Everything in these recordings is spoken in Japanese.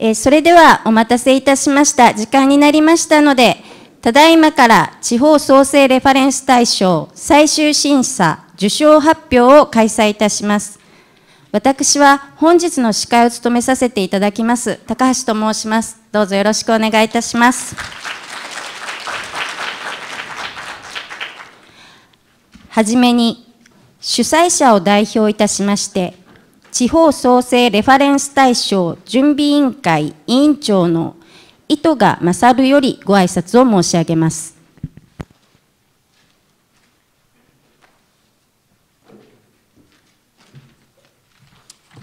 えー、それではお待たせいたしました。時間になりましたので、ただいまから地方創生レファレンス大賞最終審査受賞発表を開催いたします。私は本日の司会を務めさせていただきます、高橋と申します。どうぞよろしくお願いいたします。はじめに、主催者を代表いたしまして、地方創生レファレンス大賞準備委員会委員長の糸賀勝よりご挨拶を申し上げます。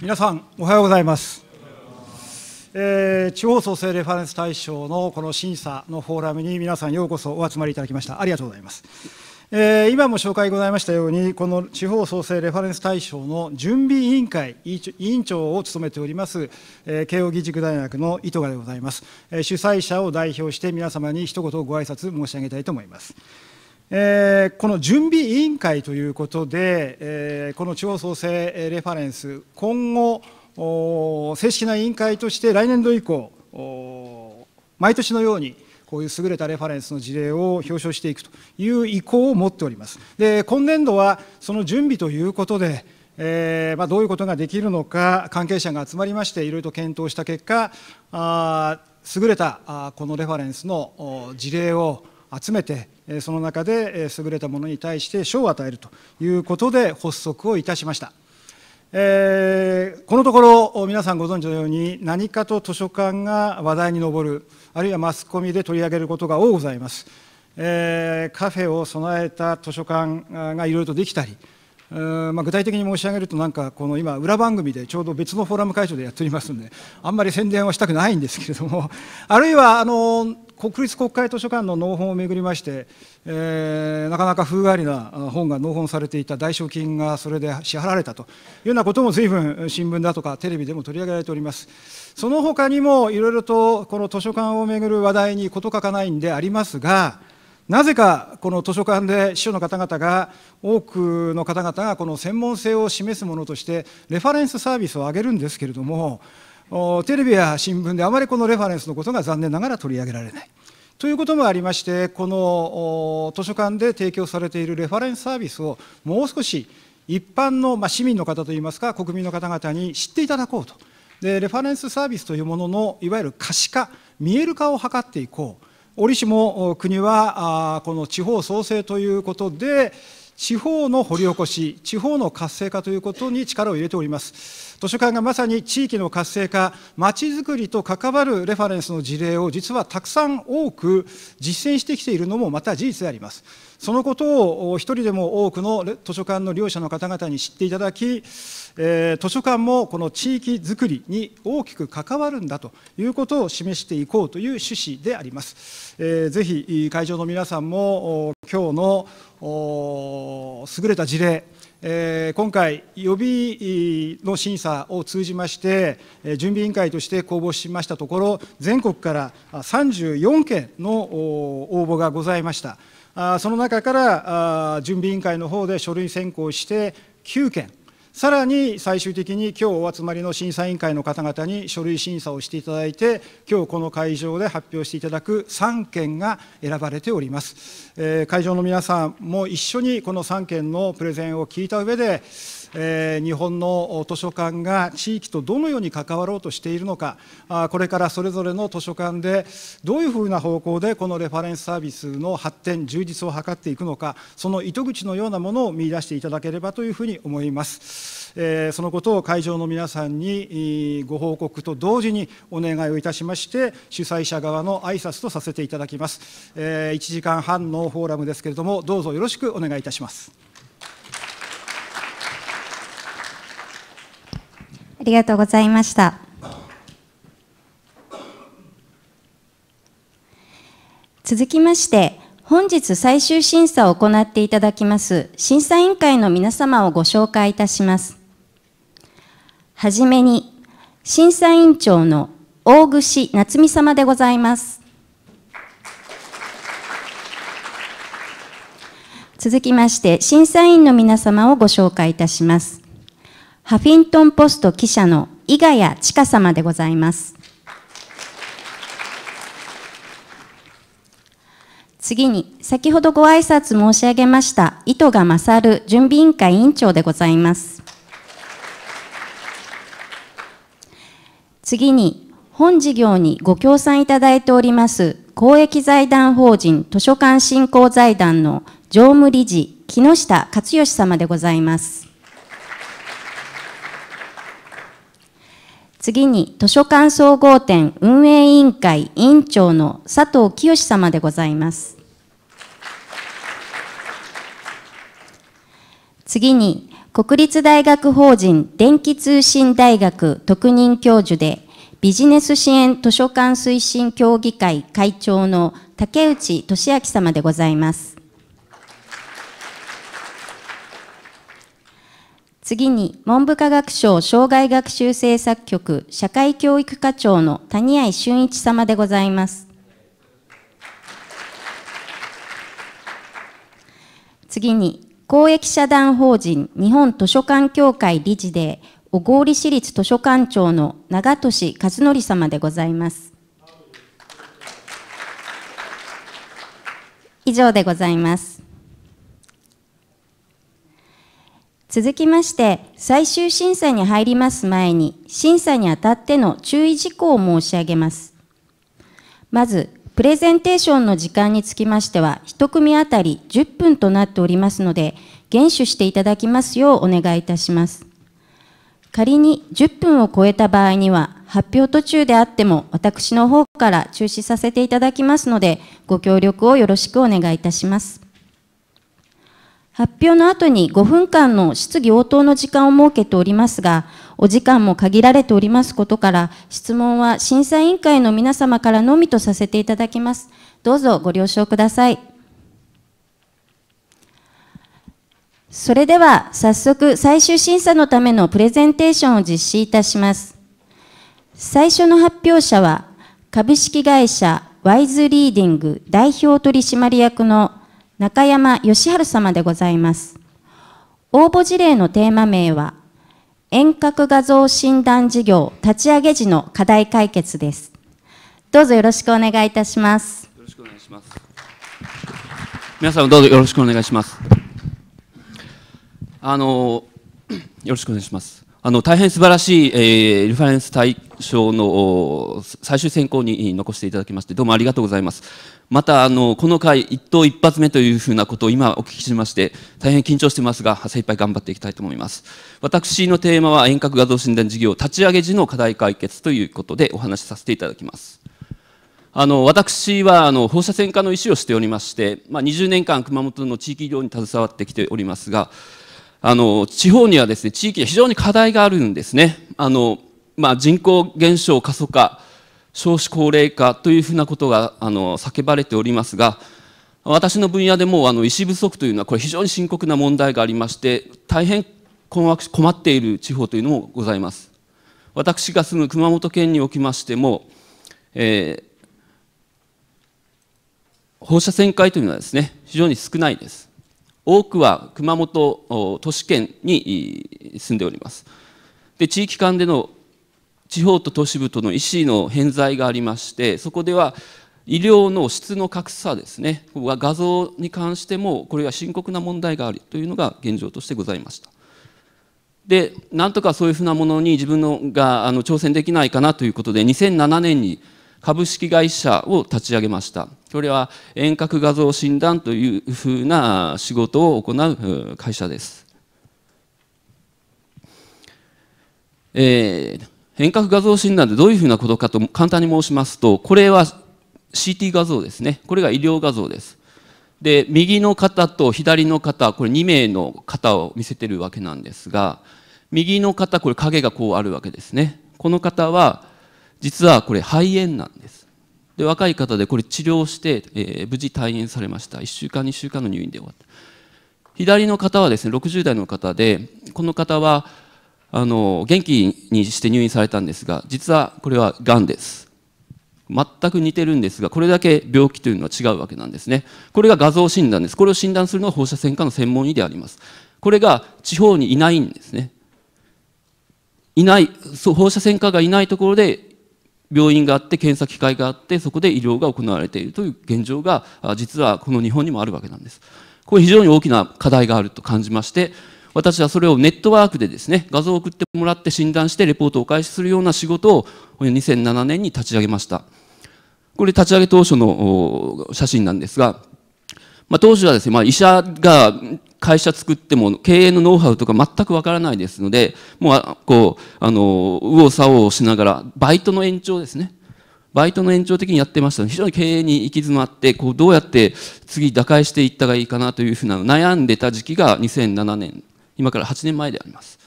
皆さんおはようございます。えー、地方創生レファレンス大賞のこの審査のフォーラムに皆さんようこそお集まりいただきましたありがとうございます。えー、今も紹介ございましたように、この地方創生レファレンス大賞の準備委員会委員長を務めております、えー、慶應義塾大学の糸賀でございます、えー。主催者を代表して皆様に一言ご挨拶申し上げたいと思います。えー、この準備委員会ということで、えー、この地方創生レファレンス、今後、正式な委員会として来年度以降、毎年のようにこういう優れたレファレンスの事例を表彰していくという意向を持っております。で今年度はその準備ということでえーまあ、どういうことができるのか関係者が集まりましていろいろと検討した結果あ優れたあこのレファレンスの事例を集めてその中で優れたものに対して賞を与えるということで発足をいたしました。えー、このところ皆さんご存知のように何かと図書館が話題に上るあるいはマスコミで取り上げることが多ございます、えー、カフェを備えた図書館がいろいろとできたり、えー、まあ、具体的に申し上げるとなんかこの今裏番組でちょうど別のフォーラム会場でやっておりますのであんまり宣伝はしたくないんですけれどもあるいはあの国立国会図書館の納本をめぐりまして、えー、なかなか風変わりな本が納本されていた代償金がそれで支払われたというようなことも随分新聞だとかテレビでも取り上げられております。その他にもいろいろとこの図書館をめぐる話題に事欠かないんでありますが、なぜかこの図書館で秘書の方々が多くの方々がこの専門性を示すものとしてレファレンスサービスを上げるんですけれどもテレビや新聞であまりこのレファレンスのことが残念ながら取り上げられない。ということもありましてこの図書館で提供されているレファレンスサービスをもう少し一般の、まあ、市民の方といいますか国民の方々に知っていただこうとでレファレンスサービスというもののいわゆる可視化見える化を図っていこう折しも国はこの地方創生ということで地方の掘り起こし地方の活性化ということに力を入れております。図書館がまさに地域の活性化まちづくりと関わるレファレンスの事例を実はたくさん多く実践してきているのもまた事実でありますそのことを一人でも多くの図書館の利用者の方々に知っていただき、えー、図書館もこの地域づくりに大きく関わるんだということを示していこうという趣旨であります、えー、ぜひ会場の皆さんも今日の優れた事例えー、今回、予備の審査を通じまして、準備委員会として公募しましたところ、全国から34件の応募がございました。その中から準備委員会の方で書類選考して9件さらに最終的に今日お集まりの審査委員会の方々に書類審査をしていただいて、今日この会場で発表していただく3件が選ばれております。えー、会場の皆さんも一緒にこの3件のプレゼンを聞いた上で、えー、日本の図書館が地域とどのように関わろうとしているのかあこれからそれぞれの図書館でどういうふうな方向でこのレファレンスサービスの発展充実を図っていくのかその糸口のようなものを見出していただければというふうに思います。えー、そのことを会場の皆さんにご報告と同時にお願いをいたしまして主催者側の挨拶とさせていただきます、えー、1時間半のフォーラムですけれどもどうぞよろしくお願いいたします。ありがとうございました。続きまして、本日最終審査を行っていただきます審査委員会の皆様をご紹介いたします。はじめに、審査委員長の大串夏美様でございます。続きまして、審査委員の皆様をご紹介いたします。ハフィントンポスト記者の伊賀谷千佳様でございます。次に、先ほどご挨拶申し上げました、糸賀勝準備委員会委員長でございます。次に、本事業にご協賛いただいております、公益財団法人図書館振興財団の常務理事、木下克義様でございます。次に図書館総合展運営委員会委員長の佐藤清様でございます。次に国立大学法人電気通信大学特任教授でビジネス支援図書館推進協議会会長の竹内俊明様でございます。次に文部科学省障害学習政策局社会教育課長の谷合俊一様でございます。次に公益社団法人日本図書館協会理事で小郡市立図書館長の長俊和則様でございます。以上でございます。続きまして、最終審査に入ります前に、審査にあたっての注意事項を申し上げます。まず、プレゼンテーションの時間につきましては、1組あたり10分となっておりますので、厳守していただきますようお願いいたします。仮に10分を超えた場合には、発表途中であっても私の方から中止させていただきますので、ご協力をよろしくお願いいたします。発表の後に5分間の質疑応答の時間を設けておりますが、お時間も限られておりますことから、質問は審査委員会の皆様からのみとさせていただきます。どうぞご了承ください。それでは早速最終審査のためのプレゼンテーションを実施いたします。最初の発表者は株式会社ワイズリーディング代表取締役の中山義治様でございます。応募事例のテーマ名は、遠隔画像診断事業立ち上げ時の課題解決です。どうぞよろしくお願いいたします。よろしくお願いします。皆さんどうぞよろしくお願いします。あの、よろしくお願いします。あの、大変素晴らしい、えー、リファレンス大賞の最終選考に残していただきまして、どうもありがとうございます。また、あの、この回、一等一発目というふうなことを今お聞きしまして、大変緊張してますが、精一杯頑張っていきたいと思います。私のテーマは、遠隔画像診断事業立ち上げ時の課題解決ということでお話しさせていただきます。あの私はあの放射線科の医師をしておりまして、まあ、20年間熊本の地域医療に携わってきておりますがあの地方にはですね地域は非常に課題があるんですねあのまあ、人口減少過疎化少子高齢化というふうなことがあの叫ばれておりますが私の分野でもあの医師不足というのはこれ非常に深刻な問題がありまして大変困惑困っている地方というのもございます私が住む熊本県におきましても、えー、放射線科というのはですね非常に少ないです多くは熊本都市圏に住んでおりますで地域間での地方と都市部との医師の偏在がありましてそこでは医療の質の格差ですね画像に関してもこれは深刻な問題があるというのが現状としてございましたでなんとかそういうふうなものに自分のがあの挑戦できないかなということで2007年に株式会社を立ち上げましたこれは遠隔画像診断というふうな仕事を行う会社ですえー遠隔画像診断ってどういうふうなことかと簡単に申しますと、これは CT 画像ですね。これが医療画像です。で、右の方と左の方、これ2名の方を見せてるわけなんですが、右の方、これ影がこうあるわけですね。この方は、実はこれ肺炎なんです。で、若い方でこれ治療して、えー、無事退院されました。1週間、2週間の入院で終わった。左の方はですね、60代の方で、この方は、あの元気にして入院されたんですが実はこれはがんです全く似てるんですがこれだけ病気というのは違うわけなんですねこれが画像診断ですこれを診断するのは放射線科の専門医でありますこれが地方にいないんですねいない放射線科がいないところで病院があって検査機械があってそこで医療が行われているという現状が実はこの日本にもあるわけなんですこれ非常に大きな課題があると感じまして私はそれをネットワークでですね、画像を送ってもらって診断してレポートをお返しするような仕事を2007年に立ち上げました。これ立ち上げ当初の写真なんですが、まあ、当時はですね、まあ、医者が会社作っても経営のノウハウとか全くわからないですので、もうこう、あの、右往左往しながら、バイトの延長ですね。バイトの延長的にやってました非常に経営に行き詰まって、こうどうやって次打開していったがいいかなというふうな悩んでた時期が2007年今から8年前であります。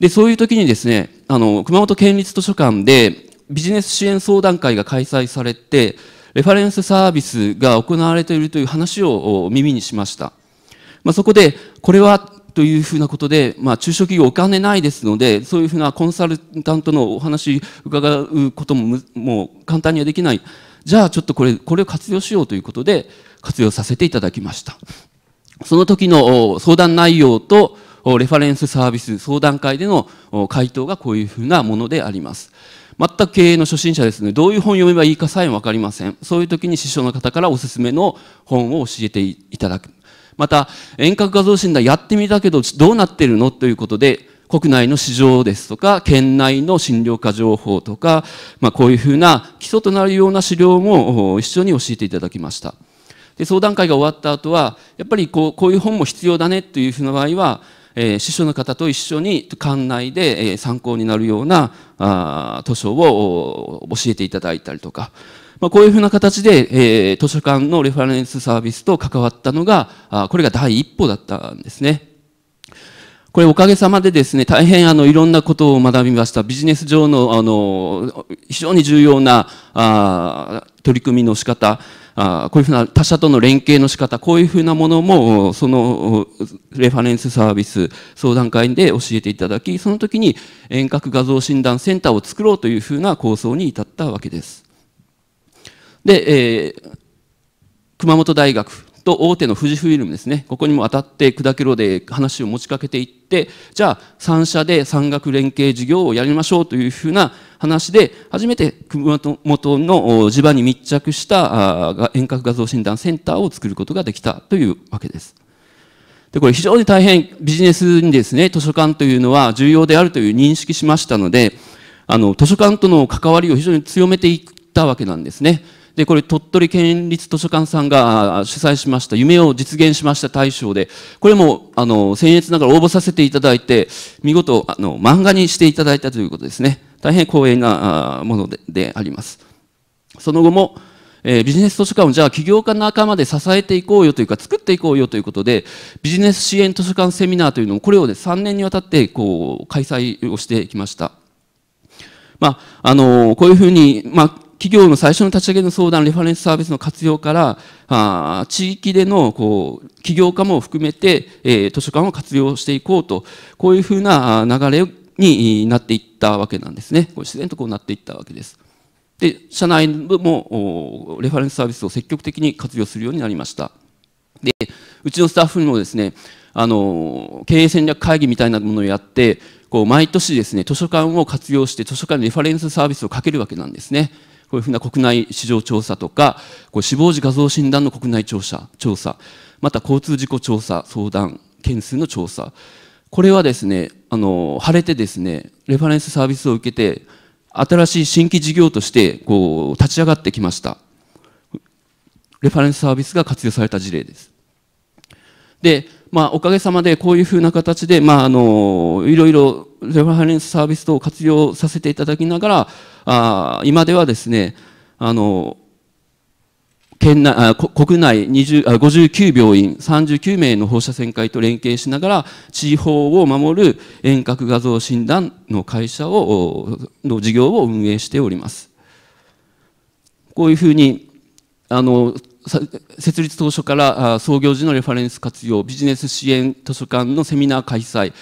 で、そういう時にですね、あの、熊本県立図書館でビジネス支援相談会が開催されて、レファレンスサービスが行われているという話を耳にしました。まあ、そこで、これはというふうなことで、まあ、中小企業お金ないですので、そういうふうなコンサルタントのお話伺うことももう簡単にはできない。じゃあちょっとこれ、これを活用しようということで、活用させていただきました。その時の相談内容とレファレンスサービス相談会での回答がこういうふうなものであります。全く経営の初心者ですね、どういう本を読めばいいかさえ分かりません。そういう時に師匠の方からおすすめの本を教えていただく。また、遠隔画像診断やってみたけどどうなってるのということで、国内の市場ですとか、県内の診療科情報とか、まあ、こういうふうな基礎となるような資料も一緒に教えていただきました。で相談会が終わった後はやっぱりこうこういう本も必要だねというふうな場合は、えー、司書の方と一緒に館内で、えー、参考になるようなあ図書を教えていただいたりとか、まあ、こういうふうな形で、えー、図書館のレファレンスサービスと関わったのがあこれが第一歩だったんですね。これおかげさまでですね、大変あのいろんなことを学びました。ビジネス上のあの非常に重要なあ取り組みの仕方、あこういうふうな他者との連携の仕方、こういうふうなものも、そのレファレンスサービス相談会で教えていただき、その時に遠隔画像診断センターを作ろうというふうな構想に至ったわけです。で、えー、熊本大学と大手の富士フイルムですね、ここにも当たって砕けろで話を持ちかけていって、じゃあ3社で産学連携事業をやりましょうというふうな話で、初めて熊本の地場に密着した遠隔画像診断センターを作ることができたというわけです。で、これ非常に大変ビジネスにですね、図書館というのは重要であるという認識しましたので、あの、図書館との関わりを非常に強めていったわけなんですね。で、これ鳥取県立図書館さんが主催しました、夢を実現しました大賞で、これも、あの、僭越ながら応募させていただいて、見事、あの、漫画にしていただいたということですね。大変光栄なものでであります。その後も、えー、ビジネス図書館をじゃあ起業家の仲間で支えていこうよというか作っていこうよということでビジネス支援図書館セミナーというのをこれをね、3年にわたってこう開催をしてきました。まあ、あのー、こういうふうに、まあ、企業の最初の立ち上げの相談、レファレンスサービスの活用から、あ地域でのこう起業家も含めて、えー、図書館を活用していこうと、こういうふうな流れになっていったわけなんですね。こう自然とこうなっていったわけです。で、社内もレファレンスサービスを積極的に活用するようになりました。で、うちのスタッフにもですね、あの、経営戦略会議みたいなものをやって、こう毎年ですね、図書館を活用して図書館にレファレンスサービスをかけるわけなんですね。こういうふうな国内市場調査とか、こう死亡時画像診断の国内調査、調査、また交通事故調査、相談、件数の調査。これはですね、あの、晴れてですね、レファレンスサービスを受けて、新しい新規事業として、こう、立ち上がってきました。レファレンスサービスが活用された事例です。で、まあ、おかげさまでこういうふうな形で、まあ、あの、いろいろレファレンスサービス等を活用させていただきながら、あ今ではですね、あの、県内あ国内あ59病院39名の放射線科医と連携しながら地方を守る遠隔画像診断の会社をの事業を運営しております。こういうふうにあの設立当初から創業時のレファレンス活用、ビジネス支援図書館のセミナー開催、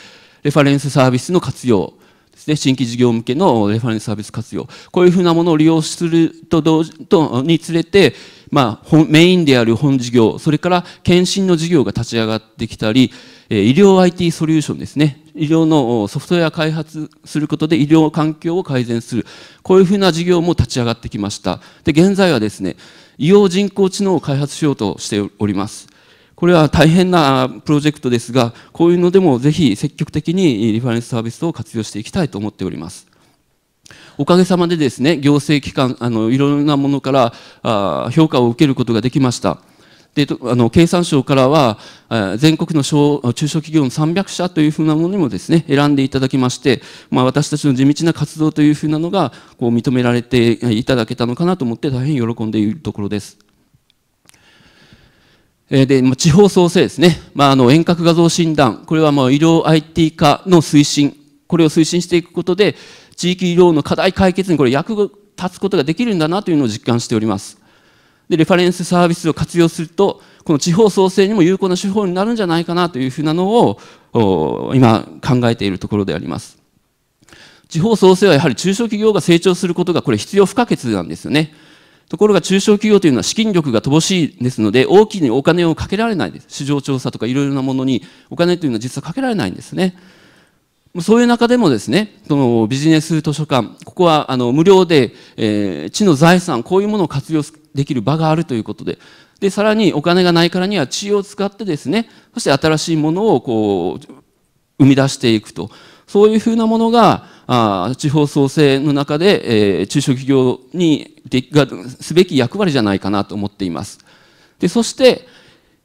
レファレンスサービスの活用ですね、新規事業向けのレファレンスサービス活用、こういうふうなものを利用すると同時とにつれて、まあ、メインである本事業、それから検診の事業が立ち上がってきたり、医療 IT ソリューションですね、医療のソフトウェア開発することで医療環境を改善する、こういうふうな事業も立ち上がってきました。で、現在はですね、医療人工知能を開発しようとしております。これは大変なプロジェクトですが、こういうのでもぜひ積極的にリファレンスサービスを活用していきたいと思っております。おかげさまでですね、行政機関、あの、いろんなものからあ評価を受けることができました。であの経産省からは全国の小中小企業の300社というふうなものにもですね選んでいただきまして、まあ、私たちの地道な活動というふうなのがこう認められていただけたのかなと思って大変喜んでいるところです。で、まあ、地方創生ですね、まあ、あの遠隔画像診断これはまあ医療 IT 化の推進これを推進していくことで地域医療の課題解決にこれ役立つことができるんだなというのを実感しております。で、レファレンスサービスを活用すると、この地方創生にも有効な手法になるんじゃないかなというふうなのを、今考えているところであります。地方創生はやはり中小企業が成長することがこれ必要不可欠なんですよね。ところが中小企業というのは資金力が乏しいですので、大きにお金をかけられないです。市場調査とかいろいろなものにお金というのは実はかけられないんですね。そういう中でもですね、そのビジネス図書館、ここはあの無料で、えー、地の財産、こういうものを活用すできる場があるということででさらにお金がないからには知恵を使ってですねそして新しいものをこう生み出していくとそういうふうなものがあ地方創生の中で、えー、中小企業にでがすべき役割じゃないかなと思っています。でそして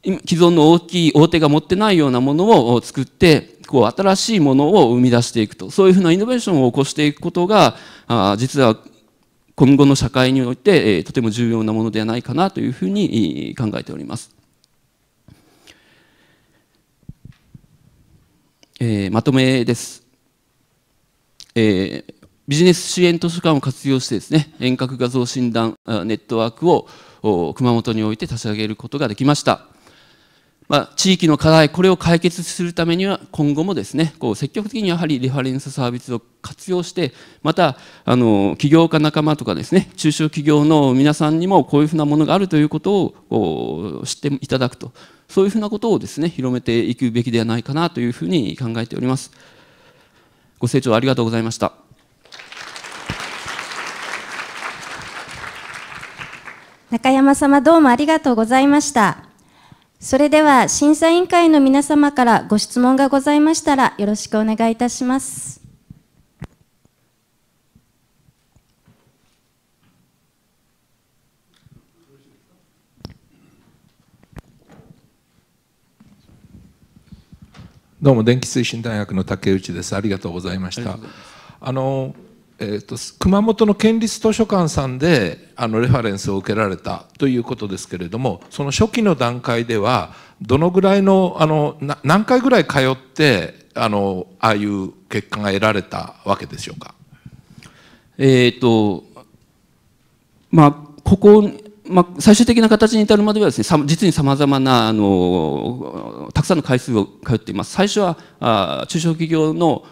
既存の大きい大手が持ってないようなものを作ってこう新しいものを生み出していくとそういうふうなイノベーションを起こしていくことが実は今後の社会において、えとても重要なものではないかなというふうに考えております。えー、まとめです、えー、ビジネス支援図書館を活用してですね遠隔画像診断ネットワークを熊本において立ち上げることができましたまあ、地域の課題、これを解決するためには、今後もですね、こう積極的にやはりリファレンスサービスを活用して、また、あの、起業家仲間とかですね、中小企業の皆さんにもこういうふうなものがあるということをこう知っていただくと、そういうふうなことをですね、広めていくべきではないかなというふうに考えております。ご清聴ありがとうございました。中山様どうもありがとうございました。それでは審査委員会の皆様からご質問がございましたらよろしくお願いいたします。どうも電気推進大学の竹内です。ありがとうございました。あのえーと、熊本の県立図書館さんであのレファレンスを受けられたということですけれどもその初期の段階ではどのぐらいのあの何回ぐらい通ってあのああいう結果が得られたわけでしょうか。えーとまあ、ここまあ、最終的な形に至るまではですね、実にさまざまなあのたくさんの回数を通っています。最初はあ中小企業の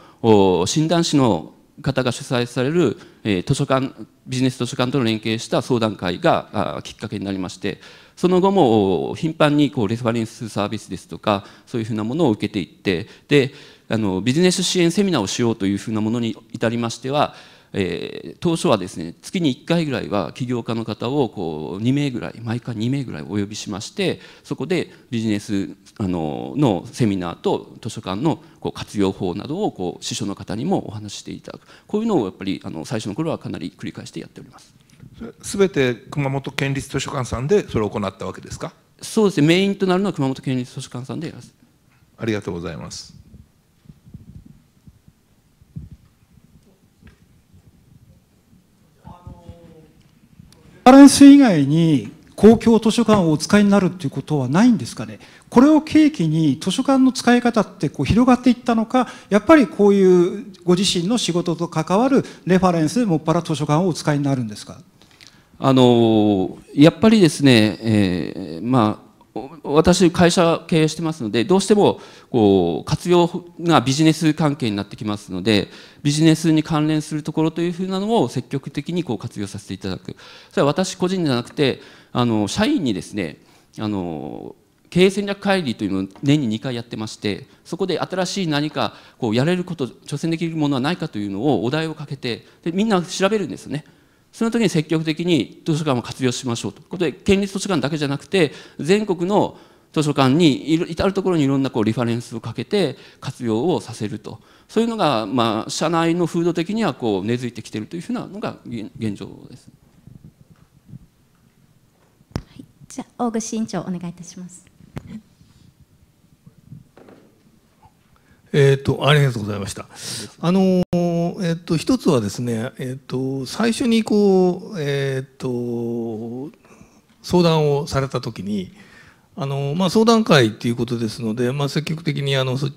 診断士の方が主催される、えー、図書館ビジネス図書館との連携した相談会がきっかけになりましてその後も頻繁にこうレファレンスサービスですとかそういうふうなものを受けていってであのビジネス支援セミナーをしようというふうなものに至りましてはえー、当初はですね月に1回ぐらいは起業家の方をこう2名ぐらい毎回2名ぐらいお呼びしましてそこでビジネスあののセミナーと図書館のこう活用法などをこう司書の方にもお話ししていただくこういうのをやっぱりあの最初の頃はかなり繰り返してやっております。すべて熊本県立図書館さんでそれを行ったわけですかそうですねメインとなるのは熊本県立図書館さんでありがとうございます。バランス以外に公共図書館をお使いになるということはないんですかねこれを契機に図書館の使い方ってこう広がっていったのかやっぱりこういうご自身の仕事と関わるレファレンスでもっぱら図書館をお使いになるんですかあのやっぱりですね、えー、まあ私会社経営してますのでどうしてもこう活用がビジネス関係になってきますのでビジネスに関連するところというふうなのを積極的にこう活用させていただくそれは私個人じゃなくてあの社員にですねあの経営戦略会議というのを年に2回やってましてそこで新しい何かこうやれること挑戦できるものはないかというのをお題をかけてでみんな調べるんですよね。その時に積極的に図書館を活用しましょうということで県立図書館だけじゃなくて全国の図書館に至る所にいろんなこうリファレンスをかけて活用をさせるとそういうのが、まあ、社内の風土的にはこう根付いてきてるというふうなのが現状です。じゃあ大串委員長お願いいたします。えーと、とありがとうございました。あのえっと、一つはですね、えっと、最初にこう、えっと、相談をされた時に、あのまあ、相談会ということですので、まあ、積極的にあの図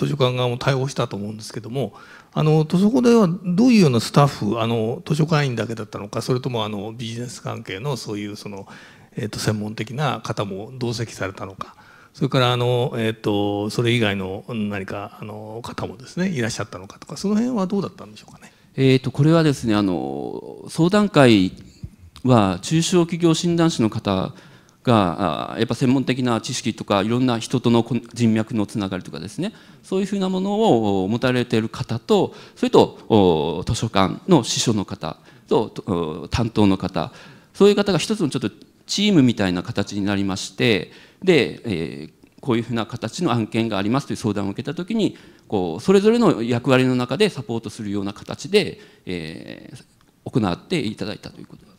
書館側も対応したと思うんですけどもあの図書館ではどういうようなスタッフあの図書館員だけだったのかそれともあのビジネス関係のそういうその、えー、と専門的な方も同席されたのかそれからあの、えーと、それ以外の何かあの方もですねいらっしゃったのかとかその辺はどうだったんでしょうかね。えー、とこれはですねあの相談会は中小企業診断士の方がやっぱ専門的な知識とかいろんな人との人脈のつながりとかですねそういうふうなものを持たれている方とそれと図書館の司書の方と担当の方そういう方が一つのちょっとチームみたいな形になりましてで、えー、こういうふうな形の案件がありますという相談を受けた時にこうそれぞれの役割の中でサポートするような形で、えー、行っていただいたということです。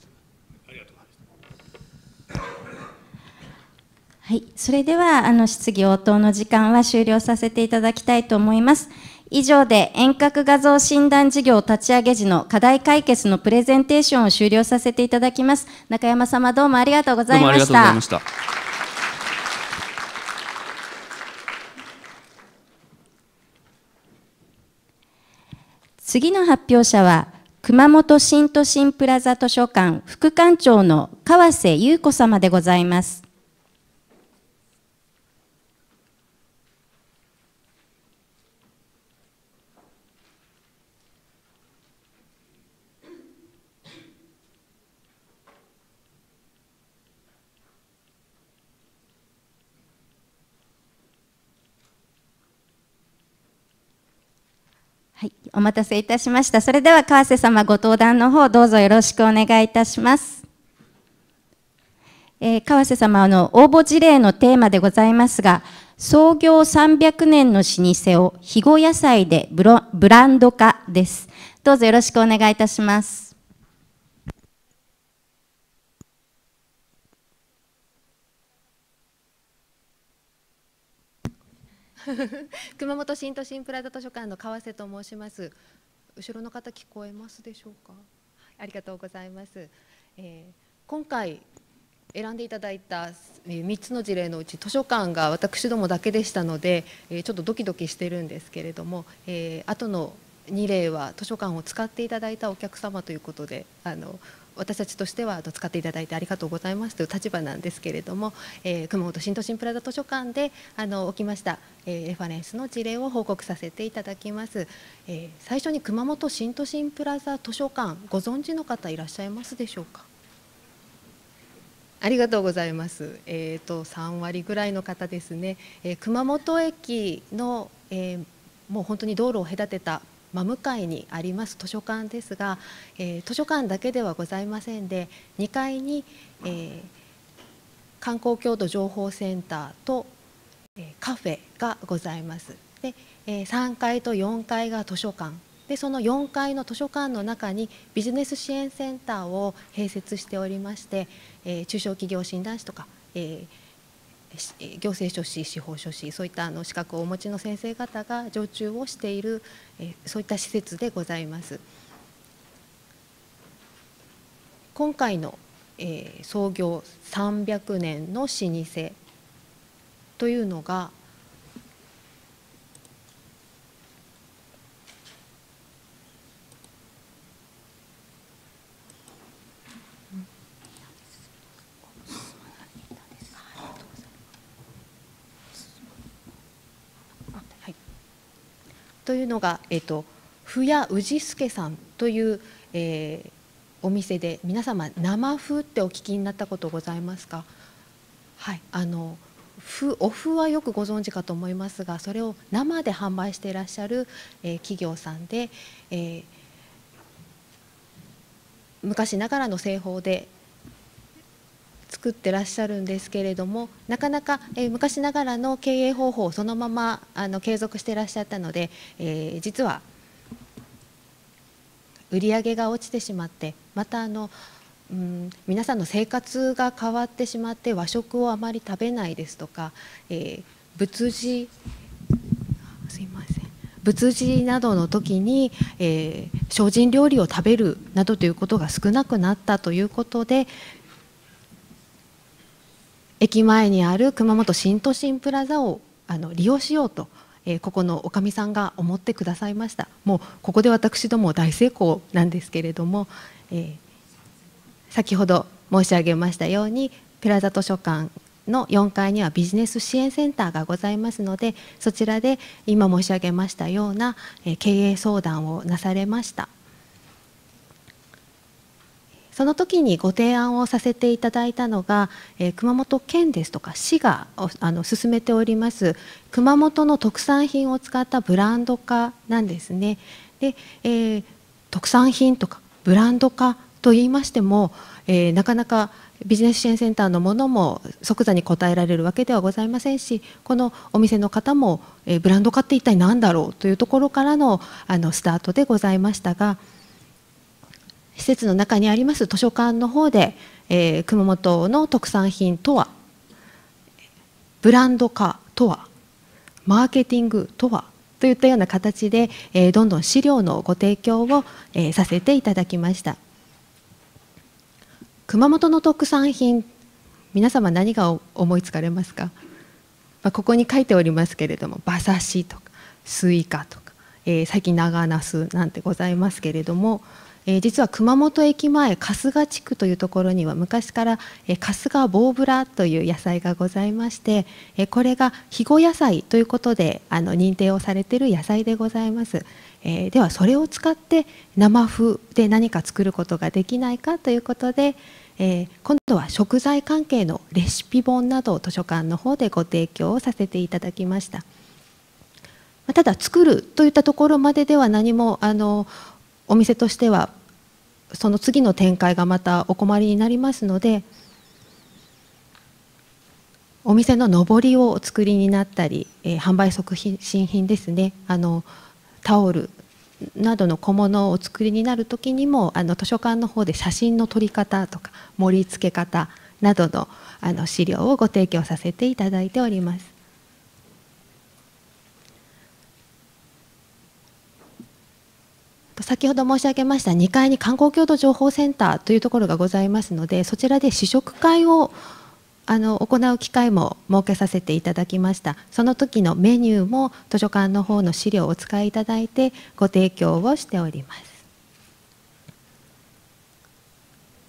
はい、それではあの質疑応答の時間は終了させていただきたいと思います。以上で遠隔画像診断事業立ち上げ時の課題解決のプレゼンテーションを終了させていただきます。中山様どうもありがとうございました。ありがとうございました。次の発表者は熊本新都心プラザ図書館副館長の川瀬優子様でございます。はい、お待たせいたしました。それでは川瀬様ご登壇の方どうぞよろしくお願いいたします。えー、川瀬様の応募事例のテーマでございますが、創業300年の老舗を肥後野菜でブランド化です。どうぞよろしくお願いいたします。熊本新都心プラザ図書館の川瀬と申します後ろの方聞こえますでしょうか、ありがとうございます、えー、今回選んでいただいた3つの事例のうち図書館が私どもだけでしたのでちょっとドキドキしてるんですけれども、えー、後の2例は図書館を使っていただいたお客様ということであの私たちとしては使っていただいてありがとうございますという立場なんですけれども、えー、熊本新都心プラザ図書館であの起きました、えー、レファレンスの事例を報告させていただきます、えー、最初に熊本新都心プラザ図書館ご存知の方いらっしゃいますでしょうかありがとうございます。えっ、ー、と3割ぐらいの方ですね。えー、熊本駅の、えー、もう本当に道路を隔てた真向かいにあります図書館ですが、えー、図書館だけではございませんで2階に、えー、観光郷土情報センターと、えカフェがございます。で、え3階と4階が図書館でその4階の図書館の中にビジネス支援センターを併設しておりまして、え中小企業診断士とか、えー行政書士、司法書士、そういったあの資格をお持ちの先生方が常駐をしている、そういった施設でございます。今回の、え創業300年の老舗というのが、というのが、えっと、ふやうじすさんという、えー、お店で皆様生風ってお聞きになったことございますかはいあのふお風はよくご存知かと思いますがそれを生で販売していらっしゃる、えー、企業さんで、えー、昔ながらの製法で作ってらっしゃるんですけれどもなかなか、え昔ながらの経営方法をそのままあの継続してらっしゃったので、え実は売り上げが落ちてしまってまたあのうん、皆さんの生活が変わってしまって和食をあまり食べないですとか、えー、仏事すいません仏事などの時に、えー、精進料理を食べるなどということが少なくなったということで駅前にある熊本新都心プラザをあの利用しようと、えー、ここのおかみさんが思ってくださいましたもうここで私ども大成功なんですけれども、えー、先ほど申し上げましたようにプラザ図書館の4階にはビジネス支援センターがございますのでそちらで今申し上げましたような経営相談をなされましたその時にご提案をさせていただいたのが、えー、熊本県ですとか市があの進めております熊本の特産品を使ったブランド化なんですね。で、えー、特産品とかブランド化と言いましても、えー、なかなかビジネス支援センターのものも即座に答えられるわけではございませんしこのお店の方も、えブランド化って一体何だろうというところからのあのスタートでございましたが。施設の中にあります図書館の方で、えー、熊本の特産品とはブランド化とはマーケティングとはといったような形で、えー、どんどん資料のご提供を、えー、させていただきました熊本の特産品皆様何が思いつかれますか、まあ、ここに書いておりますけれども馬刺しとかスイカとか、えー、最近長ナスなんてございますけれどもえー、実は熊本駅前春日地区というところには昔から、えー、春日ボウブラという野菜がございまして、えー、これが肥後野菜ということであの認定をされている野菜でございます、えー、ではそれを使って生風で何か作ることができないかということで、えー、今度は食材関係のレシピ本などを図書館の方でご提供をさせていただきました。ただ作るといったところまででは何もあのお店としてはその次の展開がまたお困りになりますのでお店の上りをお作りになったり、えー、販売促進品ですねあのタオルなどの小物をお作りになる時にもあの図書館の方で写真の撮り方とか盛り付け方などのあの資料をご提供させていただいております。先ほど申し上げました2階に観光共同情報センターというところがございますのでそちらで試食会をあの行う機会も設けさせていただきましたその時のメニューも図書館の方の資料をお使いいただいてご提供をしております、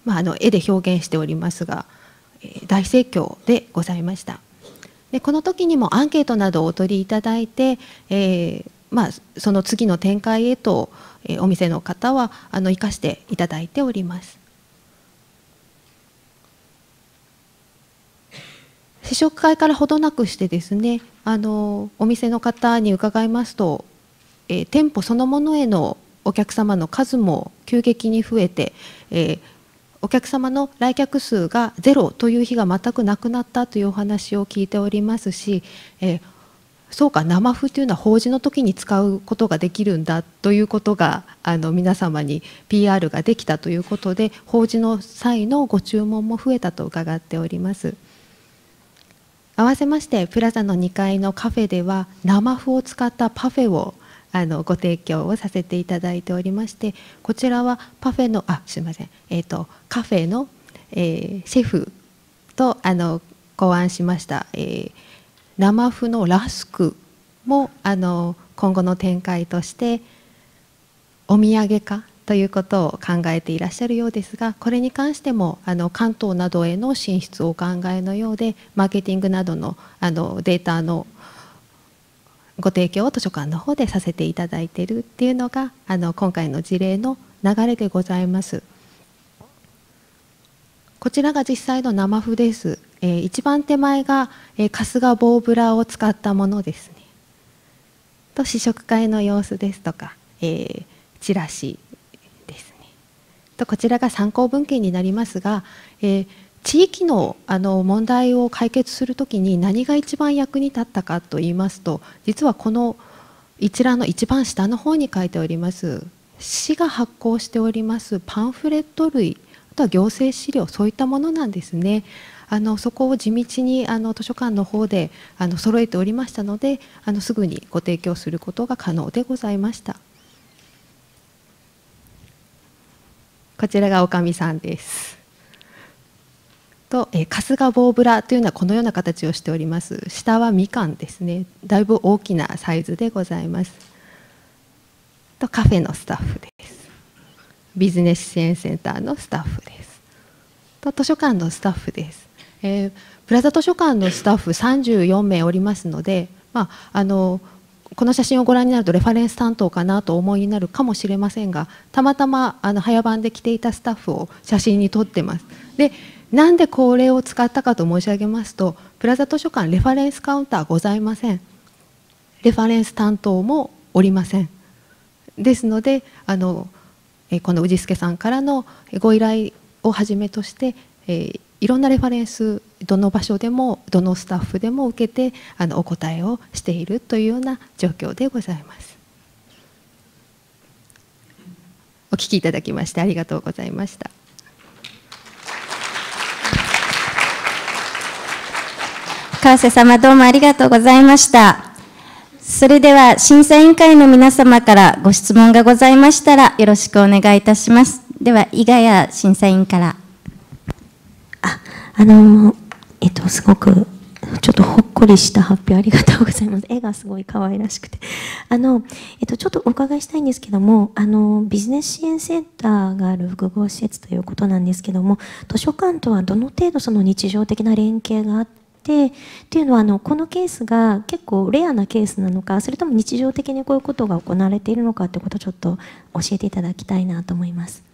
まあ、あの絵で表現しておりますが大盛況でございましたでこの時にもアンケートなどをお取りいただいて、えーまあ、その次の展開へと、お店の方はあの生かしていただいております。試食会からほどなくしてですねあのお店の方に伺いますと、えー、店舗そのものへのお客様の数も急激に増えて、えー、お客様の来客数がゼロという日が全くなくなったというお話を聞いておりますし、えーそうか生麩というのは法事の時に使うことができるんだということがあの皆様に PR ができたということで法事の際のご注文も増えたと伺っております合わせましてプラザの2階のカフェでは生麩を使ったパフェをあのご提供をさせていただいておりましてこちらはパフェのあすいません、えーと、カフェの、えー、シェフとあの考案しました、えー生麩のラスクもあの今後の展開としてお土産化ということを考えていらっしゃるようですがこれに関してもあの関東などへの進出をお考えのようでマーケティングなどのあのデータのご提供を図書館の方でさせていただいているっていうのがあの今回の事例の流れでございます。こちらが実際の生麩です。えー、一番手前が、えー、春日ボウブラを使ったものですねと試食会の様子ですとか、えー、チラシですねとこちらが参考文献になりますが、えー、地域のあの問題を解決するときに何が一番役に立ったかと言いますと実はこの一覧の一番下の方に書いております市が発行しておりますパンフレット類あとは行政資料そういったものなんですね。あのそこを地道にあの図書館の方であの揃えておりましたのであのすぐにご提供することが可能でございましたこちらがおかみさんですと、え春日棒ブラというのはこのような形をしております下はみかんですねだいぶ大きなサイズでございますとカフェのスタッフですビジネス支援センターのスタッフですと図書館のスタッフですえー、プラザ図書館のスタッフ34名おりますので、まあ、あのこの写真をご覧になるとレファレンス担当かなと思いになるかもしれませんがたまたまあの早番で来ていたスタッフを写真に撮ってます。でなんでこれを使ったかと申し上げますとプラザ図書館レファレンスカウンターございませんレファレンス担当もおりませんですのであのこの氏助さんからのご依頼をはじめとして、えー、いろんなレファレンスどの場所でもどのスタッフでも受けてあのお答えをしているというような状況でございます。お聞きいただきましてありがとうございました。川瀬様どうもありがとうございました。それでは審査委員会の皆様からご質問がございましたらよろしくお願いいたします。では、伊賀谷審査委員から。あの、えっと、すごく、ちょっとほっこりした発表ありがとうございます。絵がすごい可愛らしくて。あの、えっと、ちょっとお伺いしたいんですけども、あの、ビジネス支援センターがある複合施設ということなんですけども、図書館とはどの程度その日常的な連携があって、でっていうのはあのこのケースが結構レアなケースなのかそれとも日常的にこういうことが行われているのかってことをちょっと教えていただきたいなと思います。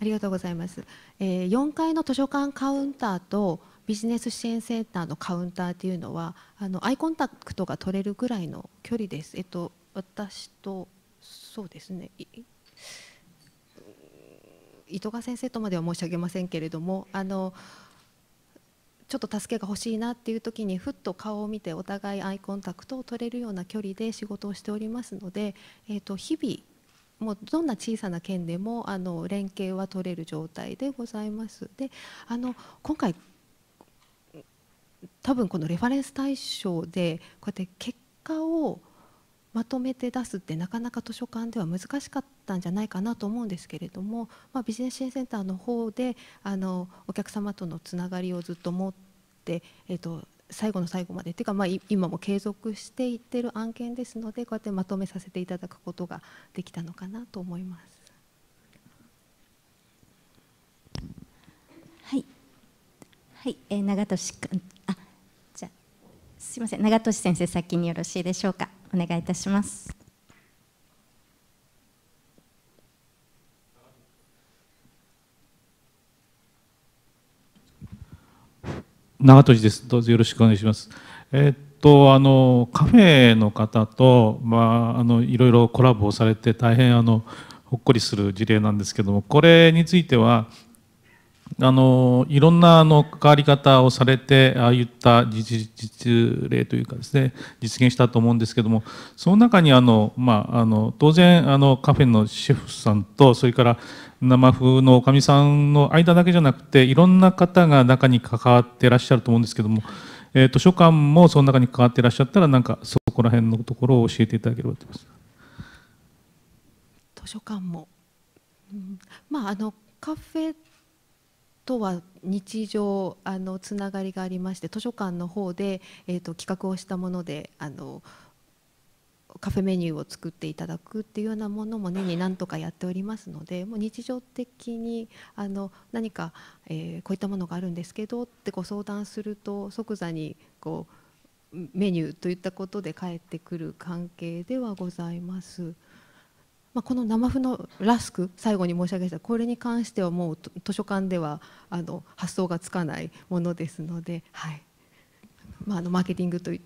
ありがとうございます、え4階の図書館カウンターとビジネス支援センターのカウンターっていうのはあのアイコンタクトが取れるぐらいの距離です。えっと私とそうですね伊藤川先生とまでは申し上げませんけれどもあのちょっと助けが欲しいなっていう時にふっと顔を見てお互いアイコンタクトを取れるような距離で仕事をしておりますので、えー、と日々もうどんな小さな県でもあの連携は取れる状態でございます。であの今回多分このレファレンス対象でこうやって結果をまとめて出すってなかなか図書館では難しかったんじゃないかなと思うんですけれども、まあ、ビジネス支援センターの方であのお客様とのつながりをずっと持って、えっと最後の最後までっていうか、まあ、今も継続していってる案件ですのでこうやってまとめさせていただくことができたのかなと思います。はい、はい、えー、長ん、あ、じゃすみません、長俊先生先によろしいでしょうか。お願いいたします。長藤です。どうぞよろしくお願いします。えー、っとあのカフェの方とまああのいろいろコラボをされて大変あのほっこりする事例なんですけども、これについてはあのいろんなあの関わり方をされてああいった実例というかですね実現したと思うんですけどもその中にあの、まあ、あの当然あのカフェのシェフさんとそれから生風のおかみさんの間だけじゃなくていろんな方が中に関わってらっしゃると思うんですけども、えー、図書館もその中に関わってらっしゃったらなんかそこら辺のところを教えていただければと思います。図書館も、うん、まああのカフェとは日常あのつながりがありまして図書館の方で、えーと、企画をしたものであのカフェメニューを作っていただくっていうようなものも年に何とかやっておりますのでもう日常的にあの何か、えー、こういったものがあるんですけどってご相談すると即座にこうメニューといったことで返ってくる関係ではございます。まあ、この生麩のラスク最後に申し上げたこれに関してはもう図書館ではあの発想がつかないものですので、はいまあ、あのマーケティングという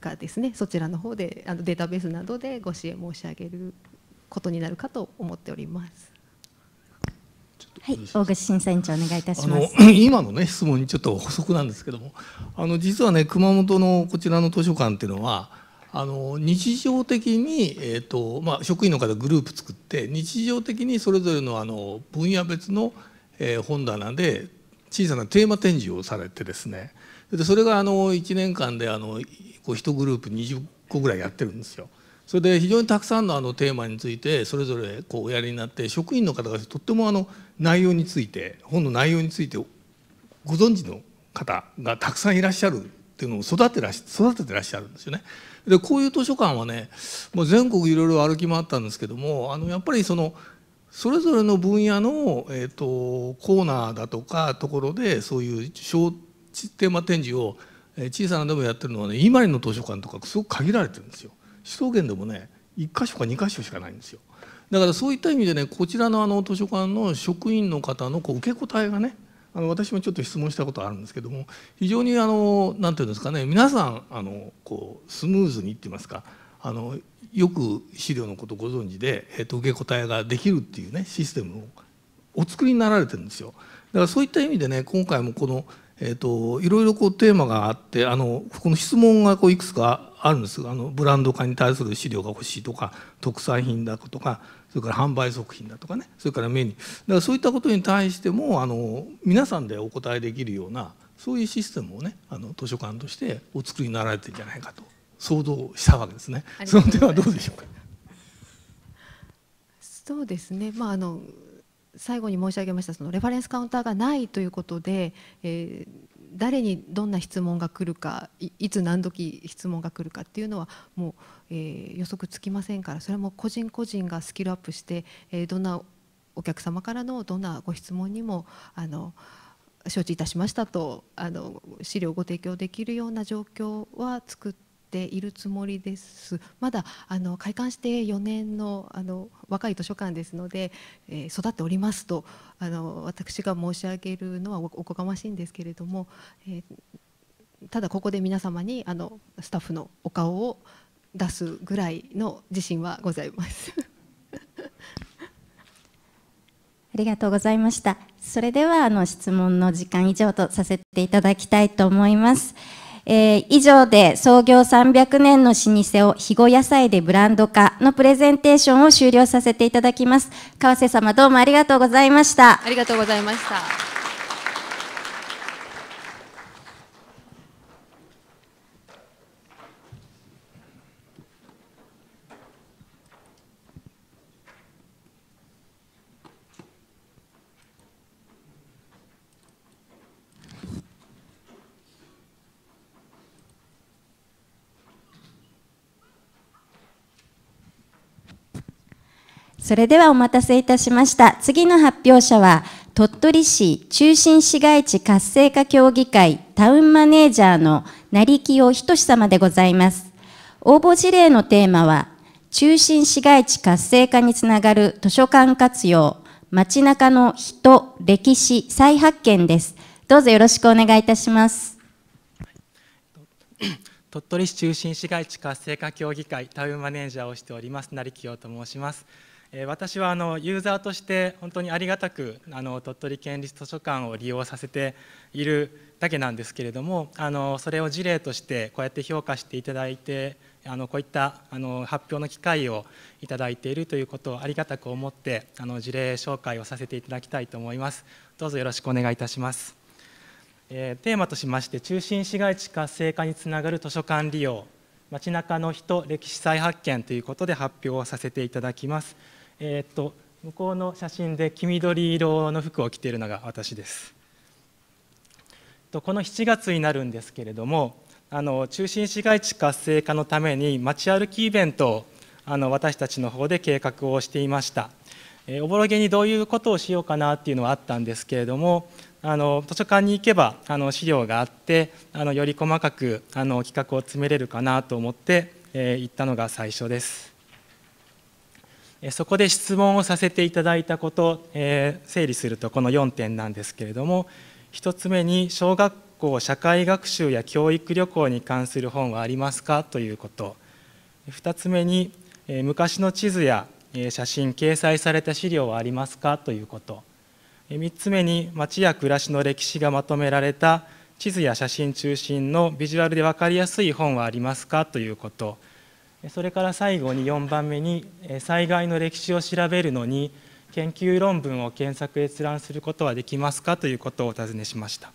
かですねそちらの方であのデータベースなどでご支援申し上げることになるかと思っております。はい、大口審査委員長お願いいたします 今のね質問にちょっと補足なんですけどもあの実はね熊本のこちらの図書館っていうのはあの日常的に、えーとまあ、職員の方グループ作って日常的にそれぞれのあの分野別の、えー、本棚で小さなテーマ展示をされてですねでそれがあの1年間であのこう1グループ20個ぐらいやってるんですよ。それで非常にたくさんのあのテーマについてそれぞれこうおやりになって職員の方がとってもあの内容について本の内容についてご存知の方がたくさんいらっしゃるっていうのを育てらし育ててらっしゃるんですよね。でこういう図書館はねもう全国いろいろ歩き回ったんですけどもあのやっぱりそのそれぞれの分野の、えーと、コーナーだとかところでそういう小テーマ展示を小さなでもやってるのはね今の図書館とかすごく限られてるんですよ。首都圏でもね1箇所か2箇所しかないんですよ。だからそういった意味でねこちらのあの図書館の職員の方のこう受け答えがねあの私もちょっと質問したことあるんですけども非常にあのて言うんですかね皆さんあのこうスムーズにって言いますかあのよく資料のことご存知で、えと受け答えができるっていうねシステムをお作りになられてるんですよ。だからそういった意味でね今回もこのえっと、いろいろこうテーマがあってあのこの質問がこういくつかあるんですあのブランド化に対する資料が欲しいとか特産品だとかそれから販売促進だとかねそれからメニューだからそういったことに対してもあの皆さんでお答えできるようなそういうシステムをねあの図書館としてお作りになられてるんじゃないかと想像したわけですね。すその点はどうでしょうか。そうですね。まああの最後に申し上げましたそのレファレンスカウンターがないということで、えー、誰にどんな質問が来るかいつ何時質問が来るかっていうのはもう、えー、予測つきませんからそれはもう個人個人がスキルアップして、えー、どんなお客様からのどんなご質問にもあの承知いたしましたとあの資料をご提供できるような状況は作ってているつもりですまだあの開館して4年のあの若い図書館ですので、えー、育っておりますとあの私が申し上げるのはおこがましいんですけれども、えー、ただここで皆様にあのスタッフのお顔を出すぐらいの自信はございます。ありがとうございました。それではあの質問の時間以上とさせていただきたいと思います。えー、以上で創業300年の老舗を肥後野菜でブランド化のプレゼンテーションを終了させていただきます。川瀬様どうもありがとうございました。ありがとうございました。それではお待たせいたしました。次の発表者は、鳥取市中心市街地活性化協議会タウンマネージャーの成木清仁様でございます。応募事例のテーマは、中心市街地活性化につながる図書館活用、街中の人、歴史、再発見です。どうぞよろしくお願いいたします。鳥取市中心市街地活性化協議会タウンマネージャーをしております成木清と申します。私はあのユーザーとして本当にありがたくあの鳥取県立図書館を利用させているだけなんですけれどもあのそれを事例としてこうやって評価していただいてあのこういったあの発表の機会をいただいているということをありがたく思ってあの事例紹介をさせていただきたいと思いますどうぞよろしくお願いいたします、えー、テーマとしまして中心市街地活性化につながる図書館利用街中の人歴史再発見ということで発表をさせていただきますえー、っと向こうの写真で黄緑色の服を着ているのが私です。この7月になるんですけれどもあの中心市街地活性化のために街歩きイベントをあの私たちの方で計画をしていました。えおぼろげにどういうことをしようかなっていうのはあったんですけれどもあの図書館に行けばあの資料があってあのより細かくあの企画を詰めれるかなと思って、えー、行ったのが最初です。そこで質問をさせていただいたこと、えー、整理するとこの4点なんですけれども1つ目に小学校社会学習や教育旅行に関する本はありますかということ2つ目に、えー、昔の地図や、えー、写真掲載された資料はありますかということ3つ目に町や暮らしの歴史がまとめられた地図や写真中心のビジュアルで分かりやすい本はありますかということそれから最後に4番目に災害の歴史を調べるのに研究論文を検索閲覧することはできますかということをお尋ねしました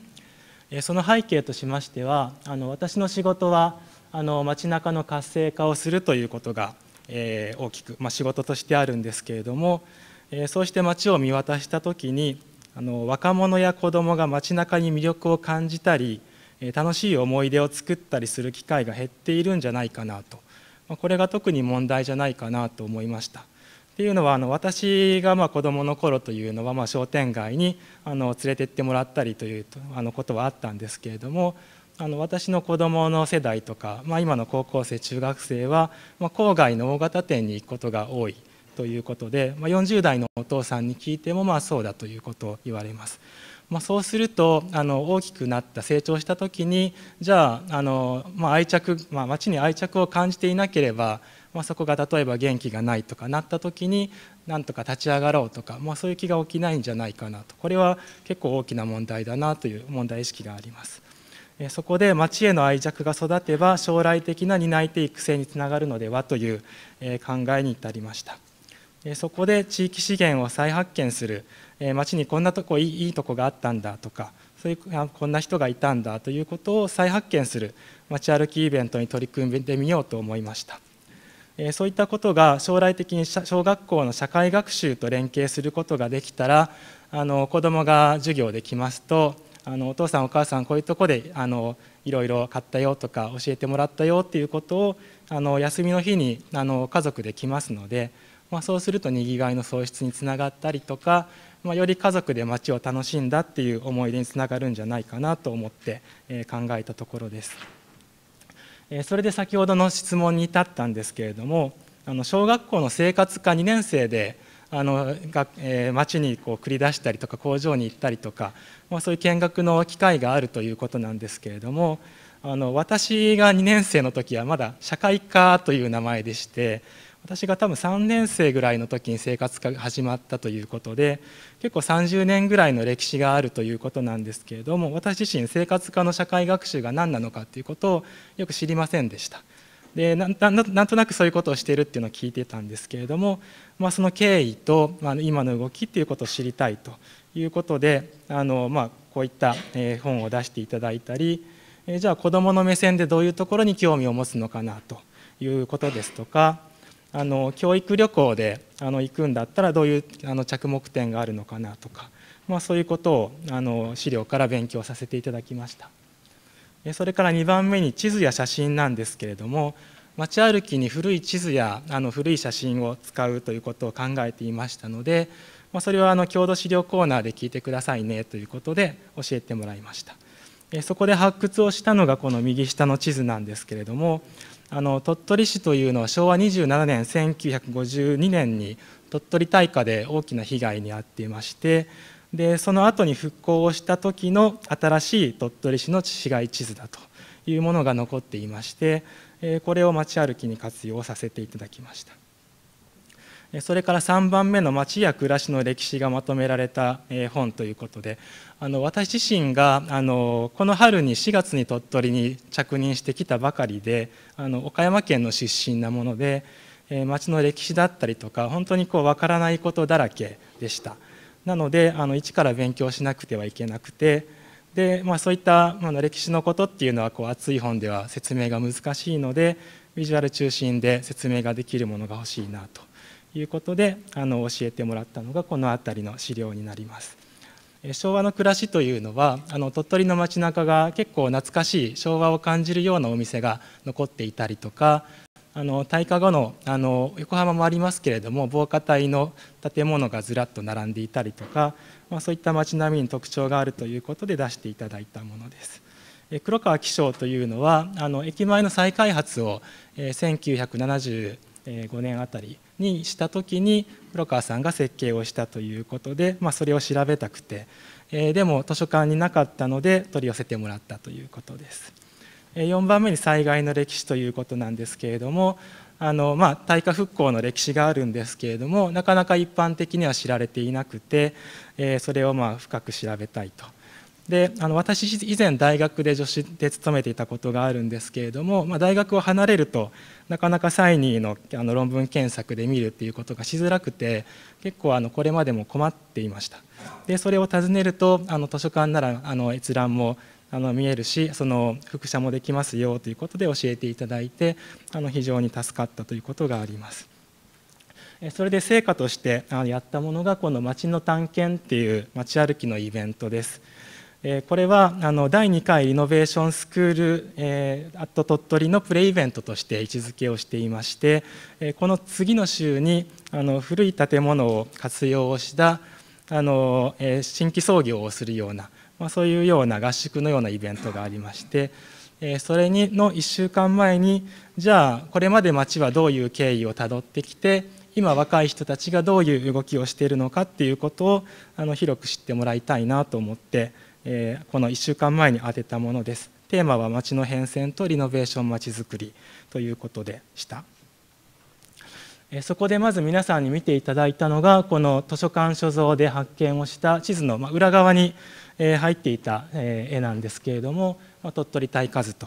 その背景としましてはあの私の仕事はあの街中の活性化をするということが、えー、大きく、まあ、仕事としてあるんですけれども、えー、そうして街を見渡した時にあの若者や子どもが街中に魅力を感じたり楽しい思い出を作ったりする機会が減っているんじゃないかなとこれが特に問題じゃないかなと思いました。っていうのはあの私がまあ子どもの頃というのはまあ商店街にあの連れてってもらったりというあのことはあったんですけれどもあの私の子どもの世代とか、まあ、今の高校生中学生は、まあ、郊外の大型店に行くことが多いということで、まあ、40代のお父さんに聞いてもまあそうだということを言われます。まあ、そうするとあの大きくなった成長した時にじゃああの、まあ、愛着、まあ、町に愛着を感じていなければ、まあ、そこが例えば元気がないとかなった時になんとか立ち上がろうとか、まあ、そういう気が起きないんじゃないかなとこれは結構大きな問題だなという問題意識があります。そこで町への愛着が育てば将来的な担い手育成につながるのではという考えに至りましたそこで地域資源を再発見するえ町にこんなとこいいとこがあったんだとかそういうこんな人がいたんだということを再発見する街歩きイベントに取り組んでみようと思いました。そういったことが将来的に小学校の社会学習と連携することができたらあの子どもが授業できますとあのお父さんお母さんこういうとこであのいろいろ買ったよとか教えてもらったよっていうことをあの休みの日にあの家族で来ますので、まあ、そうするとにぎわいの創出につながったりとかまあ、より家族で街を楽しんだっていう思い出につながるんじゃないかなと思って、えー、考えたところです、えー、それで先ほどの質問に至ったんですけれどもあの小学校の生活科2年生であのが、えー、町にこう繰り出したりとか工場に行ったりとか、まあ、そういう見学の機会があるということなんですけれどもあの私が2年生の時はまだ社会科という名前でして私が多分3年生ぐらいの時に生活科が始まったということで結構30年ぐらいの歴史があるということなんですけれども私自身生活科の社会学習が何なのかっていうことをよく知りませんでした。でなんとなくそういうことをしているっていうのを聞いてたんですけれども、まあ、その経緯と、まあ、今の動きっていうことを知りたいということであの、まあ、こういった本を出していただいたりじゃあ子どもの目線でどういうところに興味を持つのかなということですとかあの教育旅行であの行くんだったらどういうあの着目点があるのかなとか、まあ、そういうことをあの資料から勉強させていただきましたそれから2番目に地図や写真なんですけれども街歩きに古い地図やあの古い写真を使うということを考えていましたので、まあ、それはあの郷土資料コーナーで聞いてくださいねということで教えてもらいましたそこで発掘をしたのがこの右下の地図なんですけれどもあの鳥取市というのは昭和27年1952年に鳥取大火で大きな被害に遭っていましてでその後に復興をした時の新しい鳥取市の市街地図だというものが残っていましてこれを街歩きに活用させていただきました。それから3番目の「町や暮らしの歴史」がまとめられた本ということであの私自身があのこの春に4月に鳥取に着任してきたばかりであの岡山県の出身なもので町の歴史だったりとか本当にこう分からないことだらけでした。なのであの一から勉強しなくてはいけなくてで、まあ、そういった、まあ、歴史のことっていうのはこう厚い本では説明が難しいのでビジュアル中心で説明ができるものが欲しいなと。いうことであの教えてもらったのがこの辺りの資料になります。昭和の暮らしというのはあの鳥取の街中が結構懐かしい昭和を感じるようなお店が残っていたりとかあの大化後のあの横浜もありますけれども防火帯の建物がずらっと並んでいたりとか、まあ、そういった街並みに特徴があるということで出していただいたものです。黒川紀章というのはあの駅前の再開発を1975年あたりにした時に黒川さんが設計をしたということで、まあ、それを調べたくて、えー、でも図書館になかったので取り寄せてもらったということです。4番目に災害の歴史ということなんですけれどもあの、まあ、大化復興の歴史があるんですけれどもなかなか一般的には知られていなくて、えー、それをまあ深く調べたいとであの私以前大学で助手で勤めていたことがあるんですけれども、まあ、大学を離れるとなかなかサイニーのあの論文検索で見るっていうことがしづらくて結構あのこれまでも困っていましたでそれを尋ねるとあの図書館ならあの閲覧もあの見えるしその副写もできますよということで教えていただいてあの非常に助かったということがあります。それで成果としてやったものがこの「街の探検」っていう街歩きのイベントです。これはあの第2回イノベーションスクール、えー、アット鳥取のプレイベントとして位置づけをしていまして、えこの次の週にあの古い建物を活用したあの、え新規創業をするような、まあ、そういうような合宿のようなイベントがありまして、えそれにの1週間前にじゃあこれまで町はどういう経緯をたどってきて今若い人たちがどういう動きをしているのかっていうことをあの広く知ってもらいたいなと思って。えこの1週間前に当てたものですテーマは「町の変遷とリノベーションまちづくり」ということでした。そこでまず皆さんに見ていただいたのがこの図書館所蔵で発見をした地図の裏側に入っていた絵なんですけれども鳥取大数と